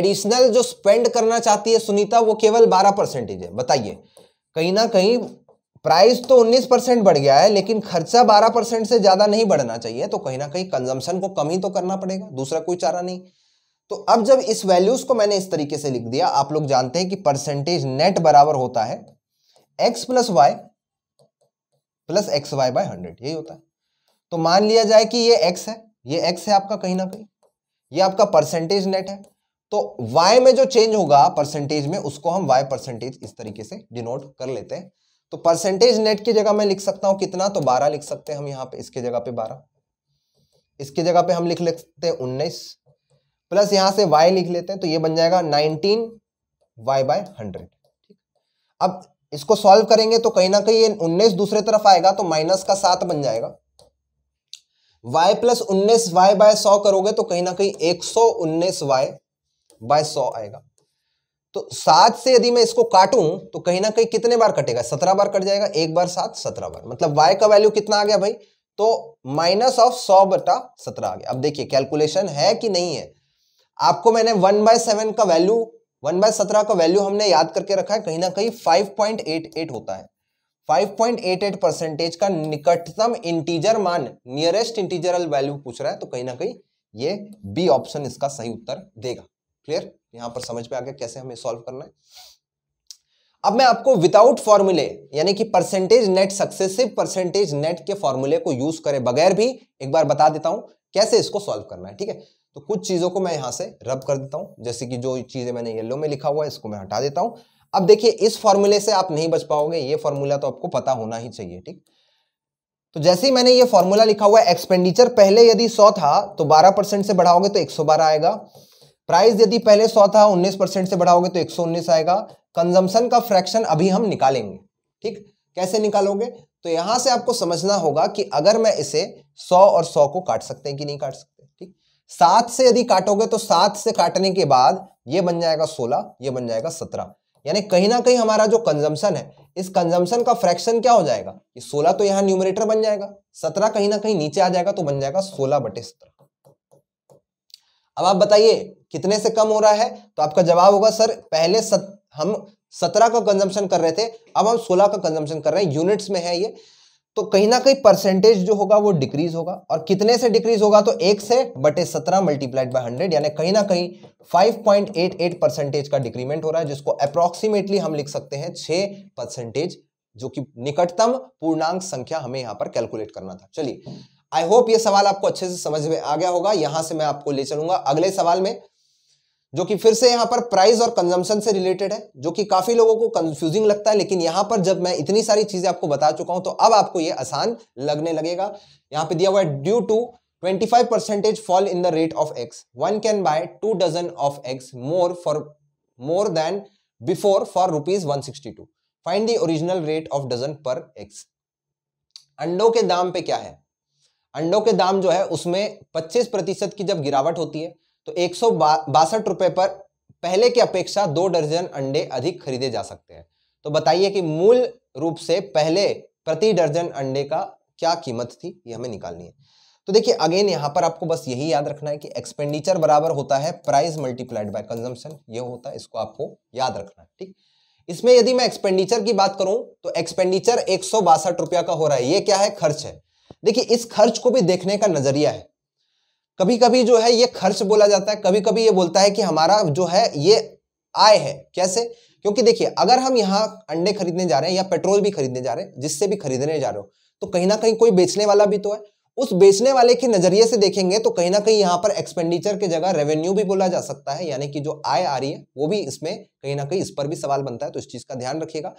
एडिशनल जो स्पेंड करना चाहती है सुनीता वो केवल 12 परसेंटेज है बताइए कहीं ना कहीं प्राइस तो 19 परसेंट बढ़ गया है लेकिन खर्चा 12 परसेंट से ज्यादा नहीं बढ़ना चाहिए तो कहीं ना कहीं कंजम्पन को कम ही तो करना पड़ेगा दूसरा कोई चारा नहीं तो अब जब इस वैल्यूज को मैंने इस तरीके से लिख दिया आप लोग जानते हैं कि परसेंटेज नेट बराबर होता है x plus y plus x y by hundred यही होता है तो मान लिया जाए कि ये एक्स है ये एक्स है आपका कहीं ना कहीं ये आपका परसेंटेज नेट है तो y में जो चेंज होगा परसेंटेज में उसको हम y परसेंटेज इस तरीके से डिनोट कर लेते हैं तो परसेंटेज नेट की जगह मैं लिख सकता हूं कितना तो 12 लिख सकते हैं हम यहाँ पे इसके जगह पे 12 इसके जगह पे हम लिख लेते हैं उन्नीस प्लस यहां से y लिख लेते हैं तो ये बन जाएगा 19 y बाय हंड्रेड अब इसको सॉल्व करेंगे तो कहीं ना कहीं ये उन्नीस दूसरे तरफ आएगा तो माइनस का सात बन जाएगा y प्लस उन्नीस वाई बाय सौ करोगे तो कहीं ना कहीं एक सौ उन्नीस वाई बाय सौ आएगा तो सात से यदि मैं इसको काटूं तो कहीं ना कहीं कितने बार कटेगा सत्रह बार कट जाएगा एक बार सात सत्रह बार मतलब y का वैल्यू कितना आ गया भाई तो माइनस ऑफ सौ बटा सत्रह आ गया अब देखिए कैलकुलेशन है कि नहीं है आपको मैंने वन बाय सेवन का वैल्यू वन बाय सत्रह का वैल्यू हमने याद करके रखा है कहीं ना कहीं फाइव पॉइंट एट एट होता है एट परसेंटेज का निकटतम इंटीजर मान नियरेस्ट इंटीजरल वैल्यू पूछ रहा है तो कहीं ना कहीं ये बी ऑप्शन इसका सही उत्तर देगा क्लियर यहां पर समझ में आ गया कैसे हमें सॉल्व करना है अब मैं आपको विदाउट फॉर्मूले यानी कि percentage net successive percentage net के फॉर्मूले को यूज करे बगैर भी एक बार बता देता हूं कैसे इसको सॉल्व करना है ठीक है तो कुछ चीज़ों को मैं यहां से रब कर देता हूं जैसे कि जो चीज़ें मैंने येलो में लिखा हुआ है इसको मैं हटा देता हूं अब देखिए इस फॉर्मूले से आप नहीं बच पाओगे ये फॉर्मूला तो आपको पता होना ही चाहिए ठीक तो जैसे ही मैंने ये फॉर्मूला लिखा हुआ है एक्सपेंडिचर पहले यदि 100 था तो 12 परसेंट से बढ़ाओगे तो 112 आएगा प्राइस यदि पहले 100 था 19 परसेंट से बढ़ाओगे तो 119 आएगा कंजम्पशन का फ्रैक्शन अभी हम निकालेंगे ठीक कैसे निकालोगे तो यहां से आपको समझना होगा कि अगर मैं इसे सौ और सौ को काट सकते हैं कि नहीं काट सकते सात से यदि काटोगे तो सात से काटने के बाद ये बन जाएगा सोलह ये बन जाएगा सत्रह यानी कहीं ना कहीं हमारा जो कंजम्पन है इस कंजम्पन का फ्रैक्शन क्या हो जाएगा कि सोलह तो यहाँ न्यूमरेटर बन जाएगा सत्रह कहीं ना कहीं नीचे आ जाएगा तो बन जाएगा सोलह बटे सत्रह अब आप बताइए कितने से कम हो रहा है तो आपका जवाब होगा सर पहले सत, हम सत्रह का कंजम्पन कर रहे थे अब हम सोलह का कंजम्पन कर रहे हैं यूनिट्स में है ये तो कहीं ना कहीं परसेंटेज जो होगा वो डिक्रीज होगा और कितने से डिक्रीज होगा तो एक से बटे सत्रह मल्टीप्लाइड बाई हंड्रेड यानी कहीं ना कहीं 5.88 परसेंटेज का डिक्रीमेंट हो रहा है जिसको अप्रोक्सीमेटली हम लिख सकते हैं 6 परसेंटेज जो कि निकटतम पूर्णांक संख्या हमें यहां पर कैलकुलेट करना था चलिए आई होप ये सवाल आपको अच्छे से समझ में आ गया होगा यहां से मैं आपको ले चलूंगा अगले सवाल में जो कि फिर से यहाँ पर प्राइस और कंजम्पशन से रिलेटेड है जो कि काफी लोगों को कंफ्यूजिंग लगता है लेकिन यहाँ पर जब मैं इतनी सारी चीजें आपको बता चुका हूं तो अब आपको ये आसान लगने लगेगा यहाँ पे दिया हुआ है due to 25 percentage fall in the rate of eggs one can buy two dozen of for more than before for rupees one sixty two find the original rate of dozen पर एक्स अंडों के दाम पे क्या है अंडों के दाम जो है उसमें 25 प्रतिशत की जब गिरावट होती है तो एक सौ बासठ रुपए पर पहले की अपेक्षा दो दर्जन अंडे अधिक खरीदे जा सकते हैं तो बताइए कि मूल रूप से पहले प्रति दर्जन अंडे का क्या कीमत थी ये हमें निकालनी है तो देखिए अगेन यहां पर आपको बस यही याद रखना है कि एक्सपेंडिचर बराबर होता है प्राइस मल्टीप्लाइड बाय कंजम्पशन ये होता है इसको आपको याद रखना है ठीक इसमें यदि मैं एक्सपेंडिचर की बात करूं तो एक्सपेंडिचर एक रुपया का हो रहा है ये क्या है खर्च है देखिए इस खर्च को भी देखने का नजरिया है कभी कभी जो है ये खर्च बोला जाता है कभी कभी ये बोलता है कि हमारा जो है ये आय है कैसे क्योंकि देखिए अगर हम यहाँ अंडे खरीदने जा रहे हैं या पेट्रोल भी खरीदने जा रहे हैं जिससे भी खरीदने जा रहे हो तो कहीं ना कहीं कोई बेचने वाला भी तो है उस बेचने वाले के नजरिए से देखेंगे तो कहीं ना कहीं यहाँ पर एक्सपेंडिचर की जगह रेवेन्यू भी बोला जा सकता है यानी कि जो आय आ रही है वो भी इसमें कहीं ना कहीं इस पर भी सवाल बनता है तो इस चीज का ध्यान रखिएगा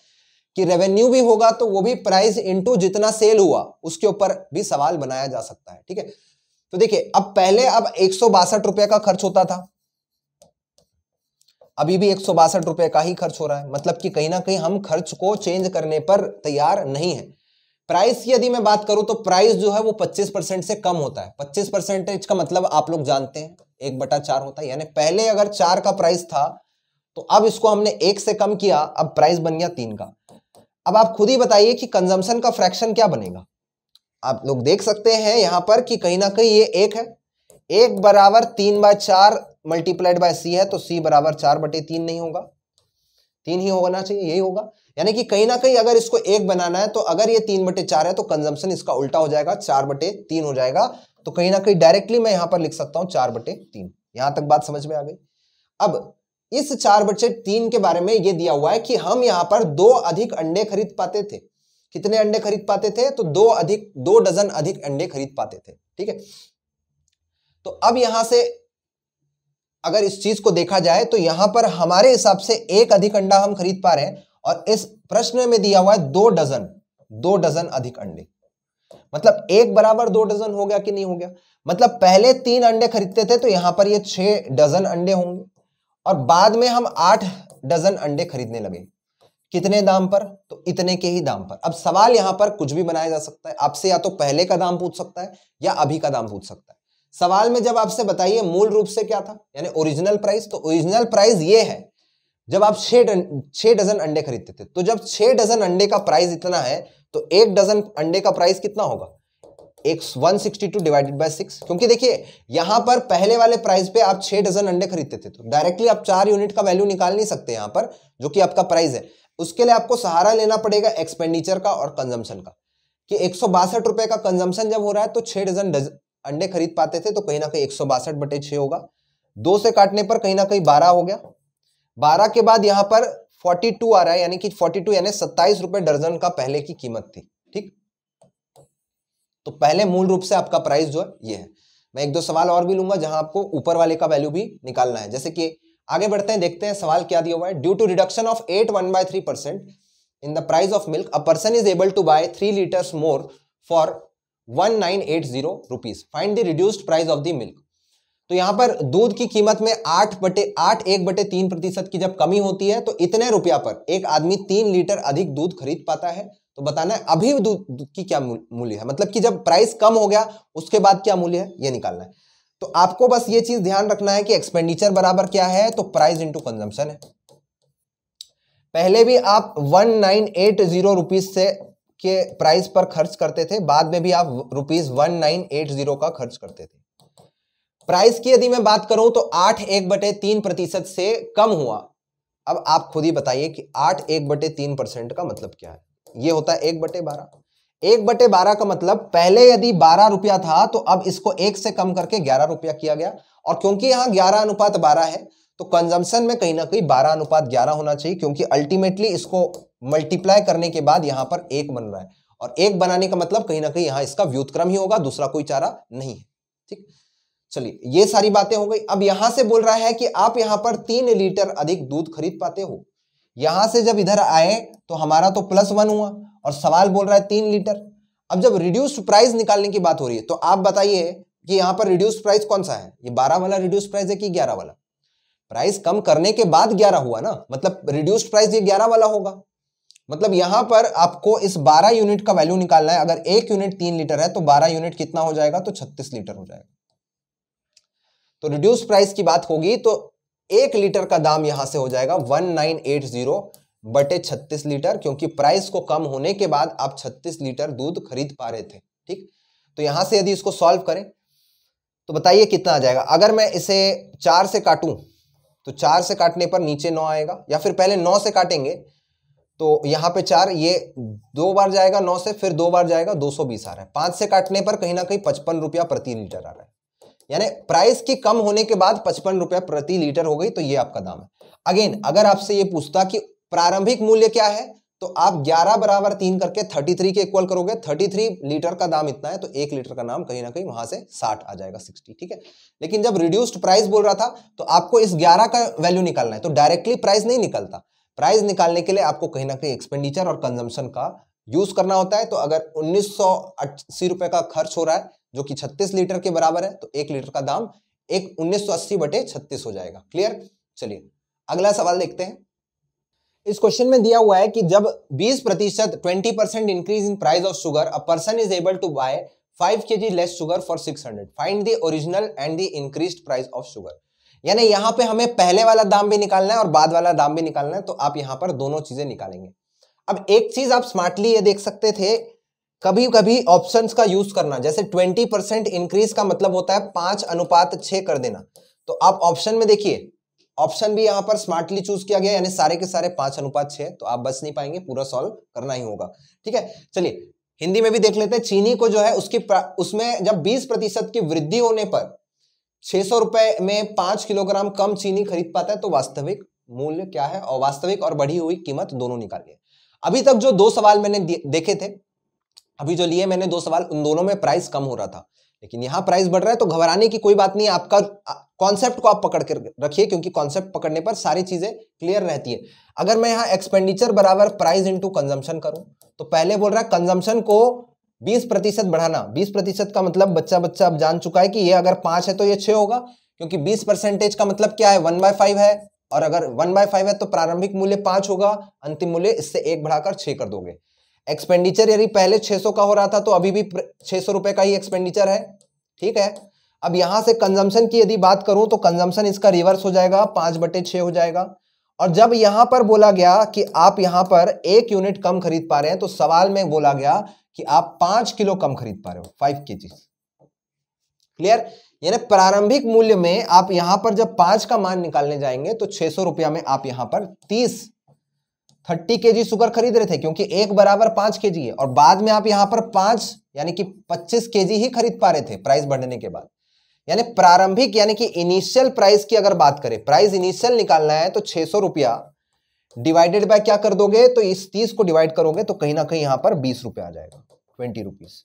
कि रेवेन्यू भी होगा तो वो भी प्राइस इंटू जितना सेल हुआ उसके ऊपर भी सवाल बनाया जा सकता है ठीक है तो देखिए अब पहले अब एक रुपए का खर्च होता था अभी भी एक रुपए का ही खर्च हो रहा है मतलब कि कहीं ना कहीं हम खर्च को चेंज करने पर तैयार नहीं है प्राइस की यदि मैं बात करूं तो प्राइस जो है वो 25 परसेंट से कम होता है 25 परसेंटेज का मतलब आप लोग जानते हैं एक बटा चार होता है यानी पहले अगर चार का प्राइस था तो अब इसको हमने एक से कम किया अब प्राइस बन गया तीन का अब आप खुद ही बताइए कि कंजम्पन का फ्रैक्शन क्या बनेगा आप लोग देख सकते हैं यहां पर कि कहीं ना कहीं ये एक है एक बराबर तीन बाय चार मल्टीप्लाइड बाय सी है तो सी बराबर चार बटे तीन नहीं होगा तीन ही होना चाहिए यही होगा यानी कि कहीं ना कहीं अगर इसको एक बनाना है तो अगर ये तीन बटे चार है तो कंजम्पशन इसका उल्टा हो जाएगा चार बटे तीन हो जाएगा तो कहीं ना कहीं डायरेक्टली मैं यहां पर लिख सकता हूं चार बटे तीन यहां तक बात समझ में आ गई अब इस चार बटे तीन के बारे में ये दिया हुआ है कि हम यहां पर दो अधिक अंडे खरीद पाते थे कितने अंडे खरीद पाते थे तो दो अधिक दो डजन अधिक अंडे खरीद पाते थे ठीक है तो अब यहां से अगर इस चीज को देखा जाए तो यहां पर हमारे हिसाब से एक अधिक अंडा हम खरीद पा रहे हैं और इस प्रश्न में दिया हुआ है दो डजन दो डजन अधिक अंडे मतलब एक बराबर दो डजन हो गया कि नहीं हो गया मतलब पहले तीन अंडे खरीदते थे तो यहां पर ये छह डजन अंडे होंगे और बाद में हम आठ डजन अंडे खरीदने लगे कितने दाम पर तो इतने के ही दाम पर अब सवाल यहां पर कुछ भी बनाया जा सकता है आपसे या तो पहले का दाम पूछ सकता है या अभी का दाम पूछ सकता है सवाल में जब आपसे बताइए मूल रूप से क्या था यानी ओरिजिनल प्राइस तो ओरिजिनल प्राइस ये है जब आप छह डजन अंडे खरीदते थे तो जब छह डजन अंडे का प्राइस इतना है तो एक डजन अंडे का प्राइस कितना होगा एक टू डिवाइडेड बाय सिक्स क्योंकि देखिए यहां पर पहले वाले प्राइस पे आप छह डजन अंडे खरीदते थे तो डायरेक्टली आप चार यूनिट का वैल्यू निकाल नहीं सकते यहां पर जो कि आपका प्राइस है उसके लिए आपको सहारा लेना पड़ेगा एक्सपेंडिचर का और कंजम्पशन का कि एक रुपए का कंजम्पशन जब हो रहा है तो छह डजन अंडे खरीद पाते थे तो कहीं ना कहीं एक बटे छ होगा दो से काटने पर कहीं ना कहीं बारह हो गया बारह के बाद यहां पर फोर्टी टू आ रहा है यानी कि फोर्टी टू यानी सत्ताईस रुपए दर्जन का पहले की कीमत थी ठीक तो पहले मूल रूप से आपका प्राइस जो है ये है मैं एक दो सवाल और भी लूंगा जहां आपको ऊपर वाले का वैल्यू भी निकालना है जैसे कि आगे बढ़ते हैं देखते हैं सवाल क्या दिया हुआ है due to reduction of eight one by three percent in the price of milk a person is able to buy three litres more for one nine eight zero rupees find the reduced price of the milk तो यहां पर दूध की कीमत में आठ बटे आठ एक बटे तीन प्रतिशत की जब कमी होती है तो इतने रुपया पर एक आदमी तीन लीटर अधिक दूध खरीद पाता है तो बताना है अभी दूध की क्या मूल्य है मतलब कि जब प्राइस कम हो गया उसके बाद क्या मूल्य है ये निकालना है तो आपको बस ये चीज ध्यान रखना है कि एक्सपेंडिचर बराबर क्या है तो प्राइस इंटू कंजम्पशन है पहले भी आप one nine eight zero rupees से के प्राइस पर खर्च करते थे बाद में भी आप rupees one nine eight zero का खर्च करते थे प्राइस की यदि मैं बात करूं तो आठ एक बटे तीन प्रतिशत से कम हुआ अब आप खुद ही बताइए कि आठ एक बटे तीन परसेंट का मतलब क्या है ये होता है एक बटे बारह एक बटे बारह का मतलब पहले यदि बारह रुपया था तो अब इसको एक से कम करके ग्यारह रुपया किया गया और क्योंकि यहां ग्यारह अनुपात बारह है तो कंजम्पशन में कहीं ना कहीं बारह अनुपात ग्यारह होना चाहिए क्योंकि अल्टीमेटली इसको मल्टीप्लाई करने के बाद यहां पर एक बन रहा है और एक बनाने का मतलब कहीं ना कहीं यहां इसका व्युतक्रम ही होगा दूसरा कोई चारा नहीं है ठीक चलिए ये सारी बातें हो गई अब यहां से बोल रहा है कि आप यहां पर तीन लीटर अधिक दूध खरीद पाते हो यहां से जब इधर आए तो हमारा तो प्लस वन हुआ और सवाल बोल रहा है तीन लीटर अब जब रिड्यूस प्राइस निकालने की बात हो रही है तो आप बताइए कि यहां पर रिड्यूस प्राइस कौन सा है ये बारह वाला रिड्यूस प्राइस है कि ग्यारह वाला प्राइस कम करने के बाद ग्यारह हुआ ना मतलब रिड्यूस प्राइस ये ग्यारह वाला होगा मतलब यहां पर आपको इस बारह यूनिट का वैल्यू निकालना है अगर एक यूनिट तीन लीटर है तो बारह यूनिट कितना हो जाएगा तो छत्तीस लीटर हो जाएगा तो रिड्यूस प्राइस की बात होगी तो एक लीटर का दाम यहां से हो जाएगा वन नाइन एट जीरो बटे छत्तीस लीटर क्योंकि प्राइस को कम होने के बाद आप छत्तीस लीटर दूध खरीद पा रहे थे ठीक तो यहां से यदि इसको सॉल्व करें तो बताइए कितना आ जाएगा अगर मैं इसे चार से काटूं तो चार से काटने पर नीचे नौ आएगा या फिर पहले नौ से काटेंगे तो यहां पे चार ये दो बार जाएगा नौ से फिर दो बार जाएगा दो सौ बीस आ रहा है पांच से काटने पर कहीं ना कहीं पचपन रुपया प्रति लीटर आ रहा है यानी प्राइस की कम होने के बाद पचपन रुपया प्रति लीटर हो गई तो ये आपका दाम है अगेन अगर आपसे ये पूछता कि प्रारंभिक मूल्य क्या है तो आप 11 बराबर तीन करके 33 के इक्वल करोगे 33 लीटर का दाम इतना है तो एक लीटर का नाम कहीं ना कहीं वहां से 60 आ जाएगा 60 ठीक है लेकिन जब रिड्यूस्ड प्राइस बोल रहा था तो आपको इस 11 का वैल्यू निकालना है तो डायरेक्टली प्राइस नहीं निकलता प्राइस निकालने के लिए आपको कहीं ना कहीं एक्सपेंडिचर और कंजम्पन का यूज करना होता है तो अगर उन्नीस रुपए का खर्च हो रहा है जो कि छत्तीस लीटर के बराबर है तो एक लीटर का दाम एक उन्नीस बटे छत्तीस हो जाएगा क्लियर चलिए अगला सवाल देखते हैं इस क्वेश्चन में दिया हुआ है कि जब 20 प्रतिशत twenty percent increase in price of sugar a person is able to buy 5 के less sugar for 600 find the original and the increase price of sugar यानी यहां पे हमें पहले वाला दाम भी निकालना है और बाद वाला दाम भी निकालना है तो आप यहां पर दोनों चीजें निकालेंगे अब एक चीज आप स्मार्टली ये देख सकते थे कभी कभी ऑप्शन का यूज करना जैसे ट्वेंटी परसेंट इंक्रीज का मतलब होता है पांच अनुपात छ कर देना तो आप ऑप्शन में देखिए ऑप्शन भी यहाँ पर स्मार्टली चूज किया गया यानी सारे के सारे पांच अनुपात छह तो आप बच नहीं पाएंगे पूरा सॉल्व करना ही होगा ठीक है चलिए हिंदी में भी देख लेते हैं चीनी को जो है उसकी उसमें जब बीस प्रतिशत की वृद्धि होने पर छह सौ रुपए में पांच किलोग्राम कम चीनी खरीद पाता है तो वास्तविक मूल्य क्या है और वास्तविक और बढ़ी हुई कीमत दोनों निकालिए अभी तक जो दो सवाल मैंने देखे थे अभी जो लिए मैंने दो सवाल उन दोनों में प्राइस कम हो रहा था लेकिन यहाँ प्राइस बढ़ रहा है तो घबराने की कोई बात नहीं है आपका कॉन्सेप्ट को आप पकड़ कर रखिए क्योंकि कॉन्सेप्ट पकड़ने पर सारी चीज़ें क्लियर रहती है अगर मैं यहाँ एक्सपेंडिचर बराबर प्राइस इंटू कंजम्पशन करूँ तो पहले बोल रहा है कंजम्पशन को 20 प्रतिशत बढ़ाना 20 प्रतिशत का मतलब बच्चा बच्चा अब जान चुका है कि ये अगर पाँच है तो ये छः होगा क्योंकि बीस परसेंटेज का मतलब क्या है वन बाय फाइव है और अगर वन बाय फाइव है तो प्रारंभिक मूल्य पाँच होगा अंतिम मूल्य इससे एक बढ़ाकर छः कर दोगे एक्सपेंडिचर यदि पहले 600 का हो रहा था तो अभी भी 600 सौ का ही एक्सपेंडिचर है ठीक है अब यहां से कंजम्पशन की यदि बात करूं तो कंजम्पशन इसका रिवर्स हो जाएगा पांच बटे छ हो जाएगा और जब यहां पर बोला गया कि आप यहां पर एक यूनिट कम खरीद पा रहे हैं तो सवाल में बोला गया कि आप पांच किलो कम खरीद पा रहे हो फाइव के क्लियर यानी प्रारंभिक मूल्य में आप यहां पर जब पांच का मान निकालने जाएंगे तो छह सौ रुपया में आप यहां पर तीस थर्टी के शुगर खरीद रहे थे क्योंकि एक बराबर पांच के है और बाद में आप यहां पर पांच यानी कि पच्चीस के ही खरीद पा रहे थे प्राइस बढ़ने के बाद यानी प्रारंभिक यानी कि इनिशियल प्राइस की अगर बात करें प्राइस इनिशियल निकालना है तो छह सौ रुपया डिवाइडेड बाय क्या कर दोगे तो इस तीस को डिवाइड करोगे तो कहीं ना कहीं यहां पर बीस रुपया आ जाएगा ट्वेंटी रुपीज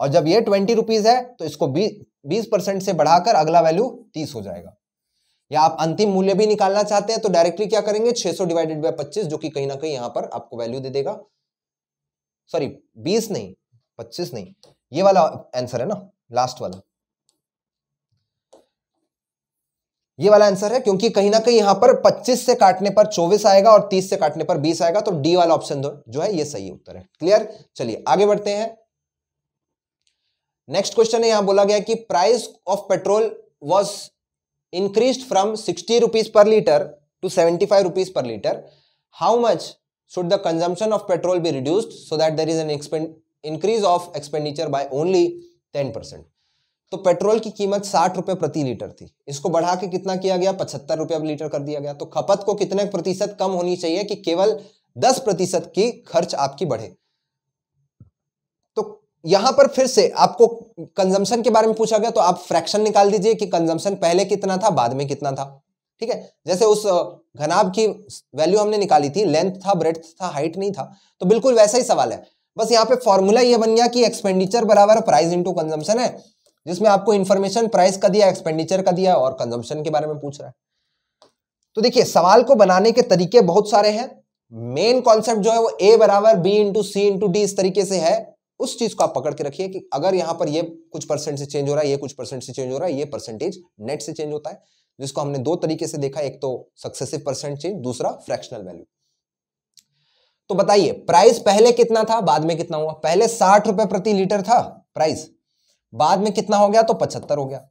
और जब ये ट्वेंटी रुपीज है तो इसको बीस परसेंट से बढ़ाकर अगला वैल्यू तीस हो जाएगा या आप अंतिम मूल्य भी निकालना चाहते हैं तो डायरेक्टली क्या करेंगे 600 डिवाइडेड बाय 25 जो कि कहीं ना कहीं यहां पर आपको वैल्यू दे देगा सॉरी 20 नहीं 25 नहीं ये वाला आंसर है ना लास्ट वाला ये वाला आंसर है क्योंकि कहीं ना कहीं यहां पर 25 से काटने पर 24 आएगा और 30 से काटने पर 20 आएगा तो डी वाला ऑप्शन जो है ये सही उत्तर है क्लियर चलिए आगे बढ़ते हैं नेक्स्ट क्वेश्चन है यहां बोला गया कि price of petrol was increased from 60 rupees per liter to 75 rupees per liter, how much should the consumption of petrol be reduced so that there is an increase of expenditure by only 10%? तो petrol की कीमत साठ रुपये प्रति litre थी इसको बढ़ा के कितना किया गया पचहत्तर रुपये लीटर कर दिया गया तो खपत को कितने प्रतिशत कम होनी चाहिए कि केवल दस प्रतिशत की खर्च आपकी बढ़े यहां पर फिर से आपको कंजम्पशन के बारे में पूछा गया तो आप फ्रैक्शन निकाल दीजिए कि कंजम्पशन पहले कितना था बाद में कितना था ठीक है जैसे उस घनाब की वैल्यू हमने निकाली थी लेंथ था ब्रेथ था हाइट नहीं था तो बिल्कुल वैसा ही सवाल है बस यहाँ पे फॉर्मूला यह बन गया कि एक्सपेंडिचर बराबर प्राइस इंटू कंजम्पशन है जिसमें आपको इन्फॉर्मेशन प्राइस का दिया एक्सपेंडिचर का दिया और कंजम्पशन के बारे में पूछ रहा है तो देखिए सवाल को बनाने के तरीके बहुत सारे हैं मेन कॉन्सेप्ट जो है वो ए बराबर B into C into D इस तरीके से है उस चीज को आप पकड़ के रखिए कि अगर यहां पर ये कुछ परसेंट से चेंज हो रहा है ये कुछ परसेंट से चेंज हो रहा है ये परसेंटेज नेट से चेंज होता है जिसको हमने दो तरीके से देखा एक तो सक्सेसिव परसेंट चेंज दूसरा फ्रैक्शनल वैल्यू तो बताइए प्राइस पहले कितना था बाद में कितना हुआ पहले साठ रुपए प्रति लीटर था प्राइस बाद में कितना हो गया तो पचहत्तर हो गया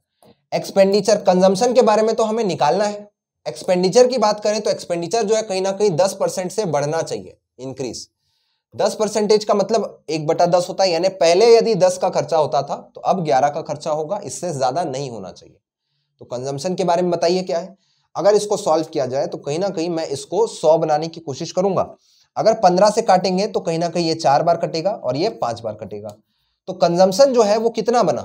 एक्सपेंडिचर कंजम्पशन के बारे में तो हमें निकालना है एक्सपेंडिचर की बात करें तो एक्सपेंडिचर जो है कहीं ना कहीं दस परसेंट से बढ़ना चाहिए इंक्रीज दस परसेंटेज का मतलब एक बटा दस होता है यानी पहले यदि दस का खर्चा होता था तो अब ग्यारह का खर्चा होगा इससे ज्यादा नहीं होना चाहिए तो कंजम्पशन के बारे में बताइए क्या है अगर इसको सॉल्व किया जाए तो कहीं ना कहीं मैं इसको सौ बनाने की कोशिश करूंगा अगर पंद्रह से काटेंगे तो कहीं ना कहीं ये चार बार कटेगा और ये पांच बार कटेगा तो कंजम्पशन जो है वो कितना बना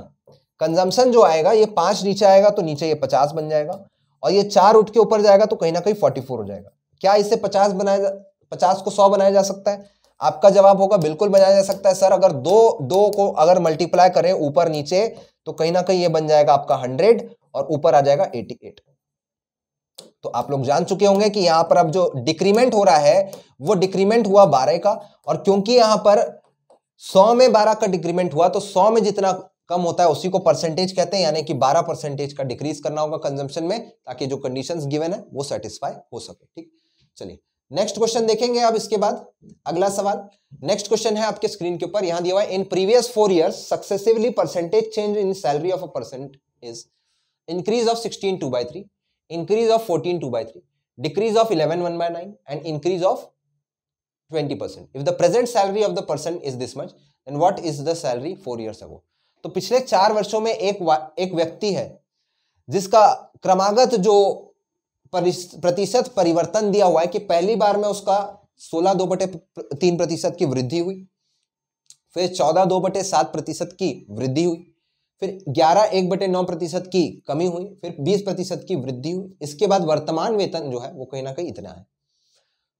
कंजम्पशन जो आएगा ये पांच नीचे आएगा तो नीचे ये पचास बन जाएगा और ये चार उठ के ऊपर जाएगा तो कहीं ना कहीं फोर्टी फोर हो जाएगा क्या इससे पचास बनाया पचास को सौ बनाया जा सकता है आपका जवाब होगा बिल्कुल बनाया जा सकता है सर अगर दो दो को अगर मल्टीप्लाई करें ऊपर नीचे तो कहीं ना कहीं ये बन जाएगा आपका हंड्रेड और ऊपर आ जाएगा एटी एट तो आप लोग जान चुके होंगे कि यहां पर अब जो डिक्रीमेंट हो रहा है वो डिक्रीमेंट हुआ बारह का और क्योंकि यहां पर सौ में बारह का डिक्रीमेंट हुआ तो सौ में जितना कम होता है उसी को परसेंटेज कहते हैं यानी कि 12 परसेंटेज का डिक्रीज करना होगा कंजम्पशन में ताकि जो कंडीशन गिवन है वो सेटिस्फाई हो सके ठीक चलिए नेक्स्ट क्वेश्चन देखेंगे अब इसके बाद अगला सवाल नेक्स्ट क्वेश्चन है आपके स्क्रीन के ऊपर यहां दिया हुआ है in previous four years successively percentage change in salary of a percent is increase of sixteen two by three increase of fourteen two by three decrease of 11 one by nine and increase of 20 percent if the present salary of the person is this much and what is the salary four years ago तो पिछले चार वर्षों में एक एक व्यक्ति है जिसका क्रमागत जो प्रतिशत परिवर्तन दिया हुआ है कि पहली बार में उसका सोलह दो बटे तीन प्रतिशत की वृद्धि हुई फिर चौदह दो बटे सात प्रतिशत की वृद्धि हुई फिर ग्यारह एक बटे नौ प्रतिशत की कमी हुई फिर बीस प्रतिशत की वृद्धि हुई इसके बाद वर्तमान वेतन जो है वो कहीं ना कहीं इतना है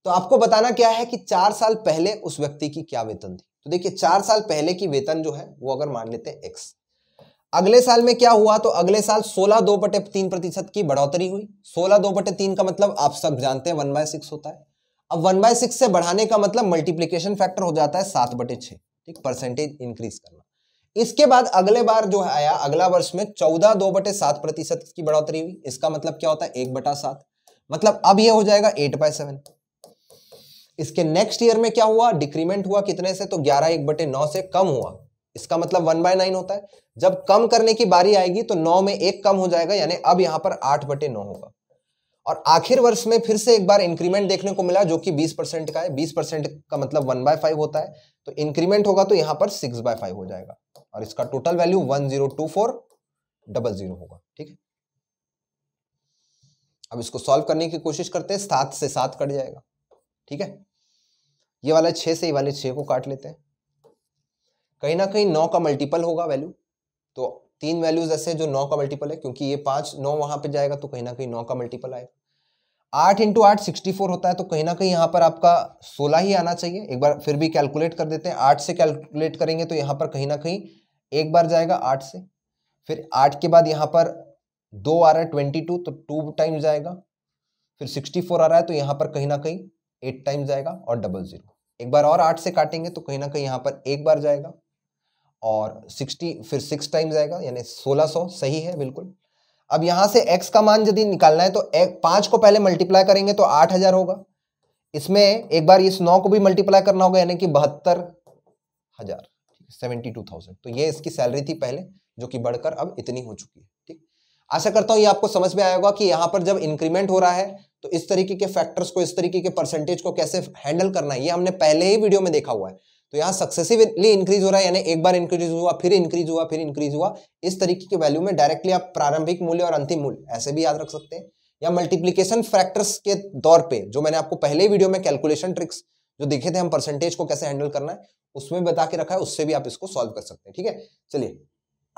तो आपको बताना क्या है कि चार साल पहले उस व्यक्ति की क्या वेतन थी तो देखिए चार साल पहले की वेतन जो है वो अगर मान लेते हैं एक्स अगले साल में क्या हुआ तो अगले साल सोलह दो बटे तीन प्रतिशत की बढ़ोतरी हुई सोलह दो बटे तीन का मतलब आप सब जानते हैं वन बाय सिक्स होता है अब वन बाय सिक्स से बढ़ाने का मतलब मल्टीप्लीकेशन फैक्टर हो जाता है सात बटे छः ठीक परसेंटेज इंक्रीज करना इसके बाद अगले बार जो आया अगला वर्ष में चौदह दो बटे सात प्रतिशत की बढ़ोतरी हुई इसका मतलब क्या होता है एक बटा सात मतलब अब यह हो जाएगा एट बाय सेवन इसके नेक्स्ट ईयर में क्या हुआ डिक्रीमेंट हुआ कितने से तो ग्यारह एक बटे नौ से कम हुआ इसका मतलब वन बाय नाइन होता है जब कम करने की बारी आएगी तो नौ में एक कम हो जाएगा यानी अब यहां पर आठ बटे नौ होगा और आखिर वर्ष में फिर से एक बार इंक्रीमेंट देखने को मिला जो कि 20 परसेंट का है 20 परसेंट का मतलब वन बाय फाइव होता है तो इंक्रीमेंट होगा तो यहां पर सिक्स बाय फाइव हो जाएगा और इसका total value one zero two four double zero होगा ठीक है अब इसको सॉल्व करने की कोशिश करते हैं सात से सात कट जाएगा ठीक है ये वाला छह से ये वाले छह को काट लेते हैं कहीं ना कहीं नौ का मल्टीपल होगा वैल्यू तो तीन वैल्यूज ऐसे जो नौ का मल्टीपल है क्योंकि ये पांच नौ वहां पे जाएगा तो कहीं ना कहीं नौ का मल्टीपल आएगा आठ इंटू आठ सिक्सटी फोर होता है तो कहीं ना कहीं यहाँ पर आपका सोलह ही आना चाहिए एक बार फिर भी कैलकुलेट कर देते हैं आठ से कैलकुलेट करेंगे तो यहाँ पर कहीं ना कहीं एक बार जाएगा आठ से फिर आठ के बाद यहाँ पर दो आ रहा है ट्वेंटी टू तो टू टाइम जाएगा फिर सिक्सटी फोर आ रहा है तो यहाँ पर कहीं ना कहीं एट टाइम जाएगा और डबल ज़ीरो एक बार और आठ से काटेंगे तो कहीं ना कहीं यहाँ पर एक बार जाएगा और 60 फिर सिक्स टाइम्स आएगा यानी 1600 सही है बिल्कुल अब यहां से x का मान यदि निकालना है तो पांच को पहले मल्टीप्लाई करेंगे तो आठ हज़ार होगा इसमें एक बार इस नौ को भी मल्टीप्लाई करना होगा यानी कि बहत्तर हज़ार सेवेंटी टू थाउजेंड तो ये इसकी सैलरी थी पहले जो कि बढ़कर अब इतनी हो चुकी है ठीक आशा करता हूं ये आपको समझ में आएगा कि यहाँ पर जब इंक्रीमेंट हो रहा है तो इस तरीके के फैक्टर्स को इस तरीके के परसेंटेज को कैसे हैंडल करना है ये हमने पहले ही वीडियो में देखा हुआ है तो यहाँ सक्सेसिवली इंक्रीज हो रहा है यानी एक बार इंक्रीज हुआ फिर इंक्रीज हुआ फिर इंक्रीज हुआ इस तरीके के वैल्यू में डायरेक्टली आप प्रारंभिक मूल्य और अंतिम मूल्य ऐसे भी याद रख सकते हैं या मल्टीप्लीकेशन फैक्टर्स के दौर पे जो मैंने आपको पहले वीडियो में कैलकुलेशन ट्रिक्स जो देखे थे हम परसेंटेज को कैसे हैंडल करना है उसमें बता के रखा है उससे भी आप इसको सॉल्व कर सकते हैं ठीक है चलिए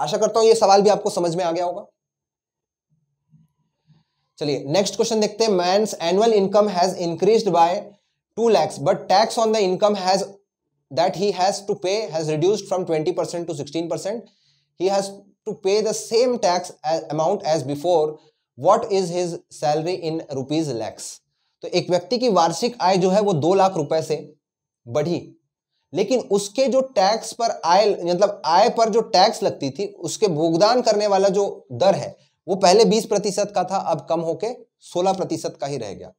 आशा करता हूं ये सवाल भी आपको समझ में आ गया होगा चलिए नेक्स्ट क्वेश्चन देखते हैं मैं annual income has increase by two lakhs but tax on the income has that he has to pay has reduced from 20% to 16%. He has to pay the same tax as, amount as before. What is his salary in rupees lakhs? तो एक व्यक्ति की वार्षिक आय जो है वो दो लाख रुपए से बढ़ी लेकिन उसके जो टैक्स पर आय मतलब आय पर जो टैक्स लगती थी उसके भुगतान करने वाला जो दर है वो पहले 20 प्रतिशत का था अब कम होके 16 प्रतिशत का ही रह गया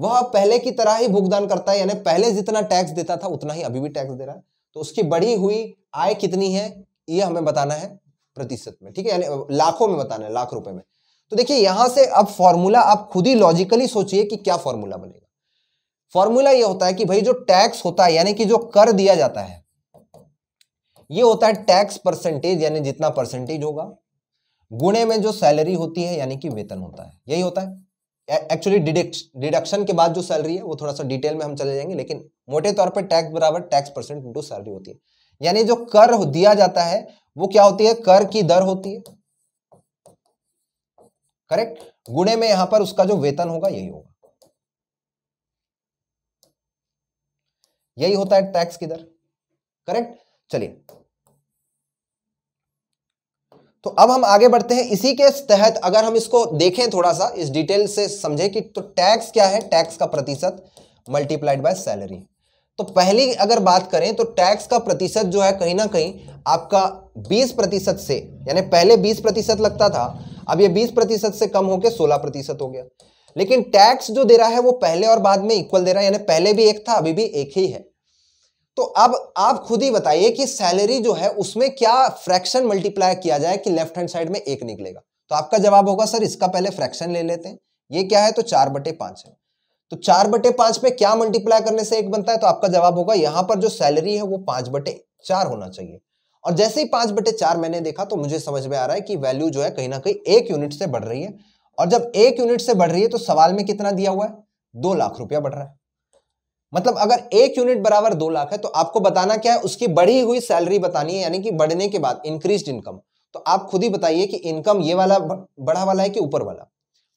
वह पहले की तरह ही भुगतान करता है यानी पहले जितना टैक्स देता था उतना ही अभी भी टैक्स दे रहा है तो उसकी बढ़ी हुई आय कितनी है यह हमें बताना है प्रतिशत में ठीक है यानी लाखों में बताना है लाख रुपए में तो देखिए यहां से अब फॉर्मूला आप खुद ही लॉजिकली सोचिए कि क्या फॉर्मूला बनेगा फॉर्मूला यह होता है कि भाई जो टैक्स होता है यानी कि जो कर दिया जाता है यह होता है टैक्स परसेंटेज यानी जितना परसेंटेज होगा गुणे में जो सैलरी होती है यानी कि वेतन होता है यही होता है एक्चुअली डिडक्शन के बाद जो सैलरी है वो थोड़ा सा डिटेल में हम चले जाएंगे लेकिन मोटे तौर पर टैक्स बराबर टैक्स परसेंट इंटू सैलरी होती है यानी जो कर दिया जाता है वो क्या होती है कर की दर होती है करेक्ट गुणे में यहां पर उसका जो वेतन होगा यही होगा यही होता है टैक्स की दर करेक्ट चलिए तो अब हम आगे बढ़ते हैं इसी के तहत अगर हम इसको देखें थोड़ा सा इस डिटेल से समझें कि तो टैक्स क्या है टैक्स का प्रतिशत मल्टीप्लाइड बाय सैलरी तो पहली अगर बात करें तो टैक्स का प्रतिशत जो है कहीं ना कहीं आपका 20 प्रतिशत से यानी पहले 20 प्रतिशत लगता था अब ये 20 प्रतिशत से कम होकर सोलह प्रतिशत हो गया लेकिन टैक्स जो दे रहा है वो पहले और बाद में इक्वल दे रहा है यानी पहले भी एक था अभी भी एक ही है तो अब आप खुद ही बताइए कि सैलरी जो है उसमें क्या फ्रैक्शन मल्टीप्लाई किया जाए कि लेफ्ट हैंड साइड में एक निकलेगा तो आपका जवाब होगा सर इसका पहले फ्रैक्शन ले लेते हैं ये क्या है तो चार बटे पांच है तो चार बटे पांच में क्या मल्टीप्लाई करने से एक बनता है तो आपका जवाब होगा यहां पर जो सैलरी है वो पांच बटे चार होना चाहिए और जैसे ही पांच बटे चार मैंने देखा तो मुझे समझ में आ रहा है कि वैल्यू जो है कहीं ना कहीं एक यूनिट से बढ़ रही है और जब एक यूनिट से बढ़ रही है तो सवाल में कितना दिया हुआ है दो लाख रुपया बढ़ रहा है मतलब अगर एक यूनिट बराबर दो लाख है तो आपको बताना क्या है उसकी बढ़ी हुई सैलरी बतानी है यानी कि बढ़ने के बाद इंक्रीज इनकम तो आप खुद ही बताइए कि इनकम ये वाला बड़ा वाला है कि ऊपर वाला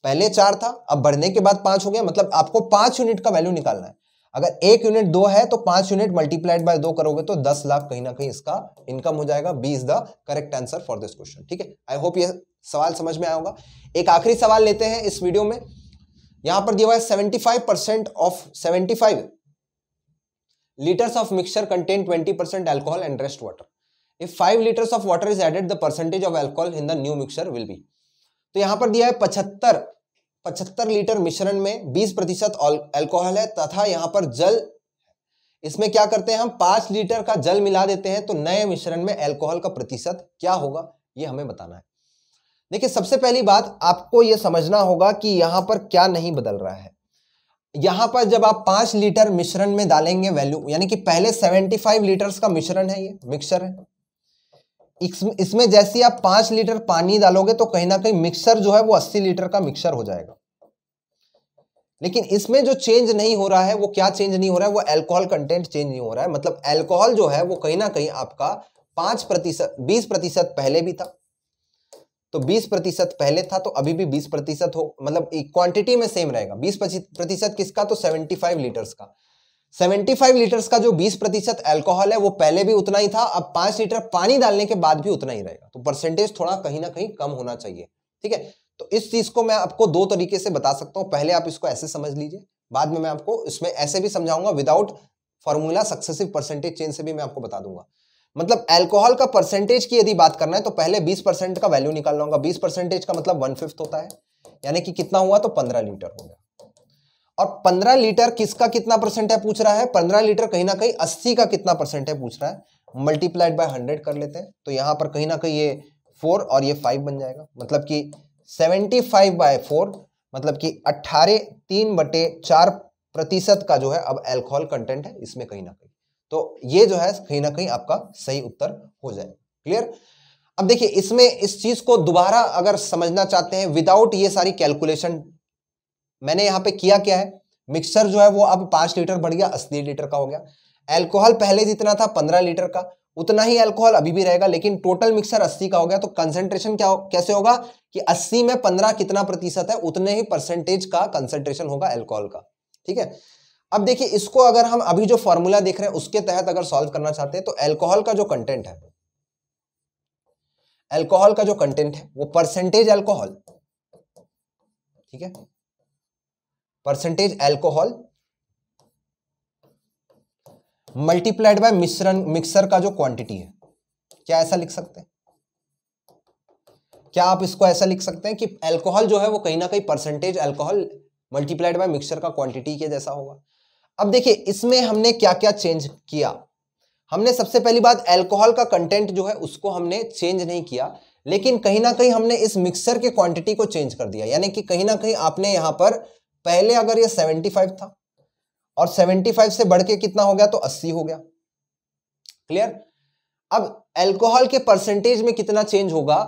पहले चार था अब बढ़ने के बाद पांच हो गया मतलब आपको पांच यूनिट का वैल्यू निकालना है अगर एक यूनिट दो है तो पांच यूनिट मल्टीप्लाइड बाय दो करोगे तो दस लाख कहीं ना कहीं इसका इनकम हो जाएगा B is the correct answer for this question ठीक है आई होप ये सवाल समझ में आएगा एक आखिरी सवाल लेते हैं इस वीडियो में यहां पर दिया हुआ है seventy five percent of seventy five liters of mixture contain 20% alcohol and rest water if 5 liters of water is added the percentage of alcohol in the new mixture will be तो यहां पर दिया है 75 पचहत्तर लीटर मिश्रण में 20 प्रतिशत alcohol है तथा यहां पर जल इसमें क्या करते हैं हम पांच लीटर का जल मिला देते हैं तो नए मिश्रण में एल्कोहल का प्रतिशत क्या होगा ये हमें बताना है देखिए सबसे पहली बात आपको ये समझना होगा कि यहां पर क्या नहीं बदल रहा है यहाँ पर जब आप पाँच लीटर मिश्रण में डालेंगे वैल्यू यानी कि पहले सेवेंटी फाइव लीटर्स का मिश्रण है ये मिक्सर है इसमें जैसे आप पांच लीटर पानी डालोगे तो कहीं ना कहीं मिक्सर जो है वो अस्सी लीटर का मिक्सर हो जाएगा लेकिन इसमें जो चेंज नहीं हो रहा है वो क्या चेंज नहीं हो रहा है वो एल्कोहल कंटेंट चेंज नहीं हो रहा है मतलब एल्कोहल जो है वो कहीं ना कहीं आपका पांच प्रतिशत बीस प्रतिशत पहले भी था तो 20 प्रतिशत पहले था तो अभी भी 20 प्रतिशत हो मतलब क्वांटिटी में सेम रहेगा 20 प्रतिशत किसका तो 75 लीटर्स का 75 लीटर्स का जो 20 प्रतिशत एल्कोहल है वो पहले भी उतना ही था अब 5 लीटर पानी डालने के बाद भी उतना ही रहेगा तो परसेंटेज थोड़ा कहीं ना कहीं कम होना चाहिए ठीक है तो इस चीज को मैं आपको दो तरीके से बता सकता हूँ पहले आप इसको ऐसे समझ लीजिए बाद में मैं आपको इसमें ऐसे भी समझाऊंगा without formula successive percentage change से भी मैं आपको बता दूंगा मतलब अल्कोहल का परसेंटेज की यदि बात करना है तो पहले 20 परसेंट का वैल्यू निकाल लूंगा 20 परसेंटेज का मतलब वन फिफ्थ होता है यानी कि कितना हुआ तो 15 लीटर हो गया और 15 लीटर किसका कितना परसेंट है पूछ रहा है 15 लीटर कहीं ना कहीं 80 का कितना परसेंट है पूछ रहा है मल्टीप्लाइड बाय हंड्रेड कर लेते हैं तो यहां पर कहीं ना कहीं ये फोर और ये फाइव बन जाएगा मतलब कि सेवेंटी फाइव बाय फोर मतलब कि अट्ठारह तीन बटे चार प्रतिशत का जो है अब एल्कोहल कंटेंट है इसमें कहीं ना कहीं तो ये जो है कहीं ना कहीं आपका सही उत्तर हो जाए क्लियर अब देखिए इसमें इस चीज को दोबारा अगर समझना चाहते हैं विदाउट ये सारी कैलकुलेशन मैंने यहां पे किया क्या है मिक्सर जो है वो अब पांच लीटर बढ़ गया अस्सी लीटर का हो गया एल्कोहल पहले जितना था पंद्रह लीटर का उतना ही एल्कोहल अभी भी रहेगा लेकिन टोटल मिक्सर अस्सी का हो गया तो कंसेंट्रेशन क्या हो, कैसे होगा कि अस्सी में पंद्रह कितना प्रतिशत है उतने ही परसेंटेज का कंसेंट्रेशन होगा एल्कोहल का ठीक है अब देखिए इसको अगर हम अभी जो फॉर्मूला देख रहे हैं उसके तहत अगर सॉल्व करना चाहते हैं तो एल्कोहल का जो कंटेंट है एल्कोहल का जो कंटेंट है वो परसेंटेज एल्कोहल ठीक है परसेंटेज एल्कोहल मल्टीप्लाइड बाय मिश्रण मिक्सर का जो क्वांटिटी है क्या ऐसा लिख सकते हैं क्या आप इसको ऐसा लिख सकते हैं कि एल्कोहल जो है वो कहीं ना कहीं percentage alcohol multiplied by mixture का क्वांटिटी के जैसा होगा अब देखिए इसमें हमने क्या क्या चेंज किया हमने सबसे पहली बात एल्कोहल का कंटेंट जो है उसको हमने चेंज नहीं किया लेकिन कहीं ना कहीं हमने इस मिक्सर के क्वांटिटी को चेंज कर दिया यानी कि कहीं ना कहीं आपने यहाँ पर पहले अगर ये 75 था और 75 से बढ़ के कितना हो गया तो 80 हो गया क्लियर अब एल्कोहल के परसेंटेज में कितना चेंज होगा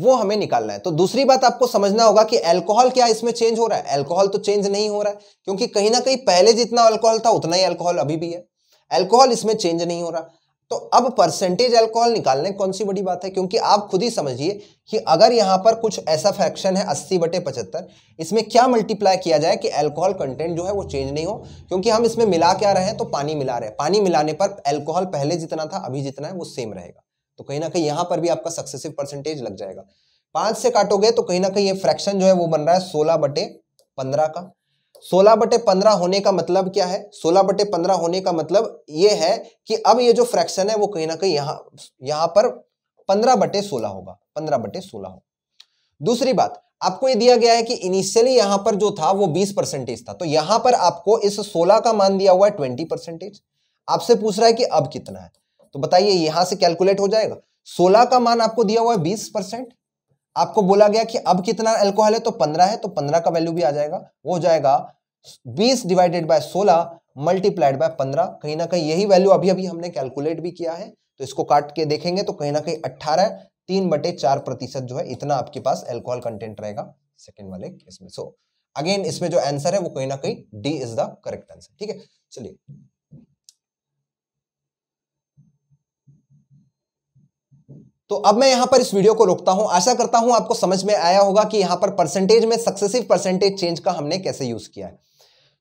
वो हमें निकालना है तो दूसरी बात आपको समझना होगा कि अल्कोहल क्या इसमें चेंज हो रहा है अल्कोहल तो चेंज नहीं हो रहा है क्योंकि कहीं ना कहीं पहले जितना अल्कोहल था उतना ही अल्कोहल अभी भी है अल्कोहल इसमें चेंज नहीं हो रहा तो अब परसेंटेज अल्कोहल निकालने कौन सी बड़ी बात है क्योंकि आप खुद ही समझिए कि अगर यहां पर कुछ ऐसा फ्रैक्शन है अस्सी बटे पचहत्तर इसमें क्या मल्टीप्लाई किया जाए कि अल्कोहल कंटेंट जो है वो चेंज नहीं हो क्योंकि हम इसमें मिला क्या रहे हैं तो पानी मिला रहे हैं पानी मिलाने पर एल्कोहल पहले जितना था अभी जितना है वो सेम रहेगा तो कहीं ना कहीं यहां पर भी आपका सक्सेसिव परसेंटेज लग जाएगा पांच से काटोगे तो कहीं ना कहीं ये फ्रैक्शन जो है वो बन रहा है सोलह बटे पंद्रह का सोलह बटे पंद्रह होने का मतलब क्या है सोलह बटे पंद्रह होने का मतलब ये है कि अब ये जो फ्रैक्शन है वो कहीं ना कहीं यहां यहां पर पंद्रह बटे सोलह होगा पंद्रह बटे सोलह होगा दूसरी बात आपको ये दिया गया है कि इनिशियली यहां पर जो था वो बीस परसेंटेज था तो यहां पर आपको इस सोलह का मान दिया हुआ है ट्वेंटी परसेंटेज आपसे पूछ रहा है कि अब कितना है तो बताइए यहां से कैलकुलेट हो जाएगा सोलह का मान आपको दिया हुआ है बीस परसेंट आपको बोला गया कि अब कितना एल्कोहल है तो पंद्रह है तो पंद्रह का वैल्यू भी आ जाएगा वो हो जाएगा बीस डिवाइडेड बाय सोलह मल्टीप्लाइड बाय पंद्रह कहीं ना कहीं यही वैल्यू अभी अभी हमने कैलकुलेट भी किया है तो इसको काट के देखेंगे तो कहीं ना कहीं अट्ठारह तीन बटे चार प्रतिशत जो है इतना आपके पास एल्कोहल कंटेंट रहेगा सेकेंड वाले केस में सो so, अगेन इसमें जो आंसर है वो कहीं ना कहीं D is the correct answer ठीक है चलिए तो अब मैं यहां पर इस वीडियो को रोकता हूं आशा करता हूं आपको समझ में आया होगा कि यहाँ पर परसेंटेज में सक्सेसिव परसेंटेज चेंज का हमने कैसे यूज़ किया है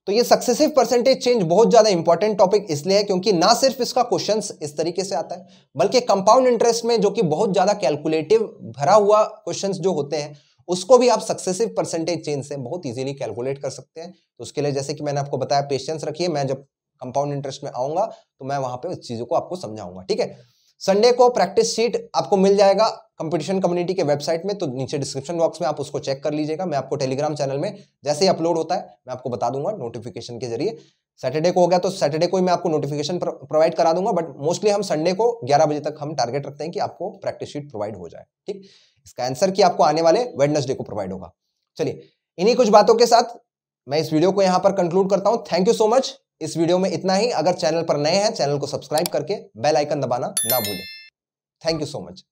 तो ये सक्सेसिव परसेंटेज चेंज बहुत ज़्यादा इंपॉर्टेंट टॉपिक इसलिए है क्योंकि ना सिर्फ इसका क्वेश्चन इस तरीके से आता है बल्कि कंपाउंड इंटरेस्ट में जो कि बहुत ज़्यादा कैलकुलेटिव भरा हुआ क्वेश्चन जो होते हैं उसको भी आप सक्सेसिव परसेंटेज चेंज से बहुत इजीली कैलकुलेट कर सकते हैं तो उसके लिए जैसे कि मैंने आपको बताया पेशेंस रखिए मैं जब कंपाउंड इंटरेस्ट में आऊंगा तो मैं वहां पे उस चीज़ों को आपको समझाऊंगा ठीक है संडे को प्रैक्टिस सीट आपको मिल जाएगा कंपटीशन कम्युनिटी के वेबसाइट में तो नीचे डिस्क्रिप्शन बॉक्स में आप उसको चेक कर लीजिएगा मैं आपको टेलीग्राम चैनल में जैसे ही अपलोड होता है मैं आपको बता दूंगा नोटिफिकेशन के जरिए सैटरडे को हो गया तो सैटरडे को ही मैं आपको नोटिफिकेशन प्रोवाइड करा दूंगा बट मोस्टली हम संडे को 11 बजे तक हम टारगेट रखते हैं कि आपको प्रैक्टिस शीट प्रोवाइड हो जाए ठीक इसका आंसर कि आपको आने वाले वेडनेसडे को प्रोवाइड होगा चलिए इन्हीं कुछ बातों के साथ मैं इस वीडियो को यहाँ पर कंक्लूड करता हूँ थैंक यू सो मच इस वीडियो में इतना ही अगर चैनल पर नए हैं चैनल को सब्सक्राइब करके बेल आइकन दबाना ना भूलें थैंक यू सो मच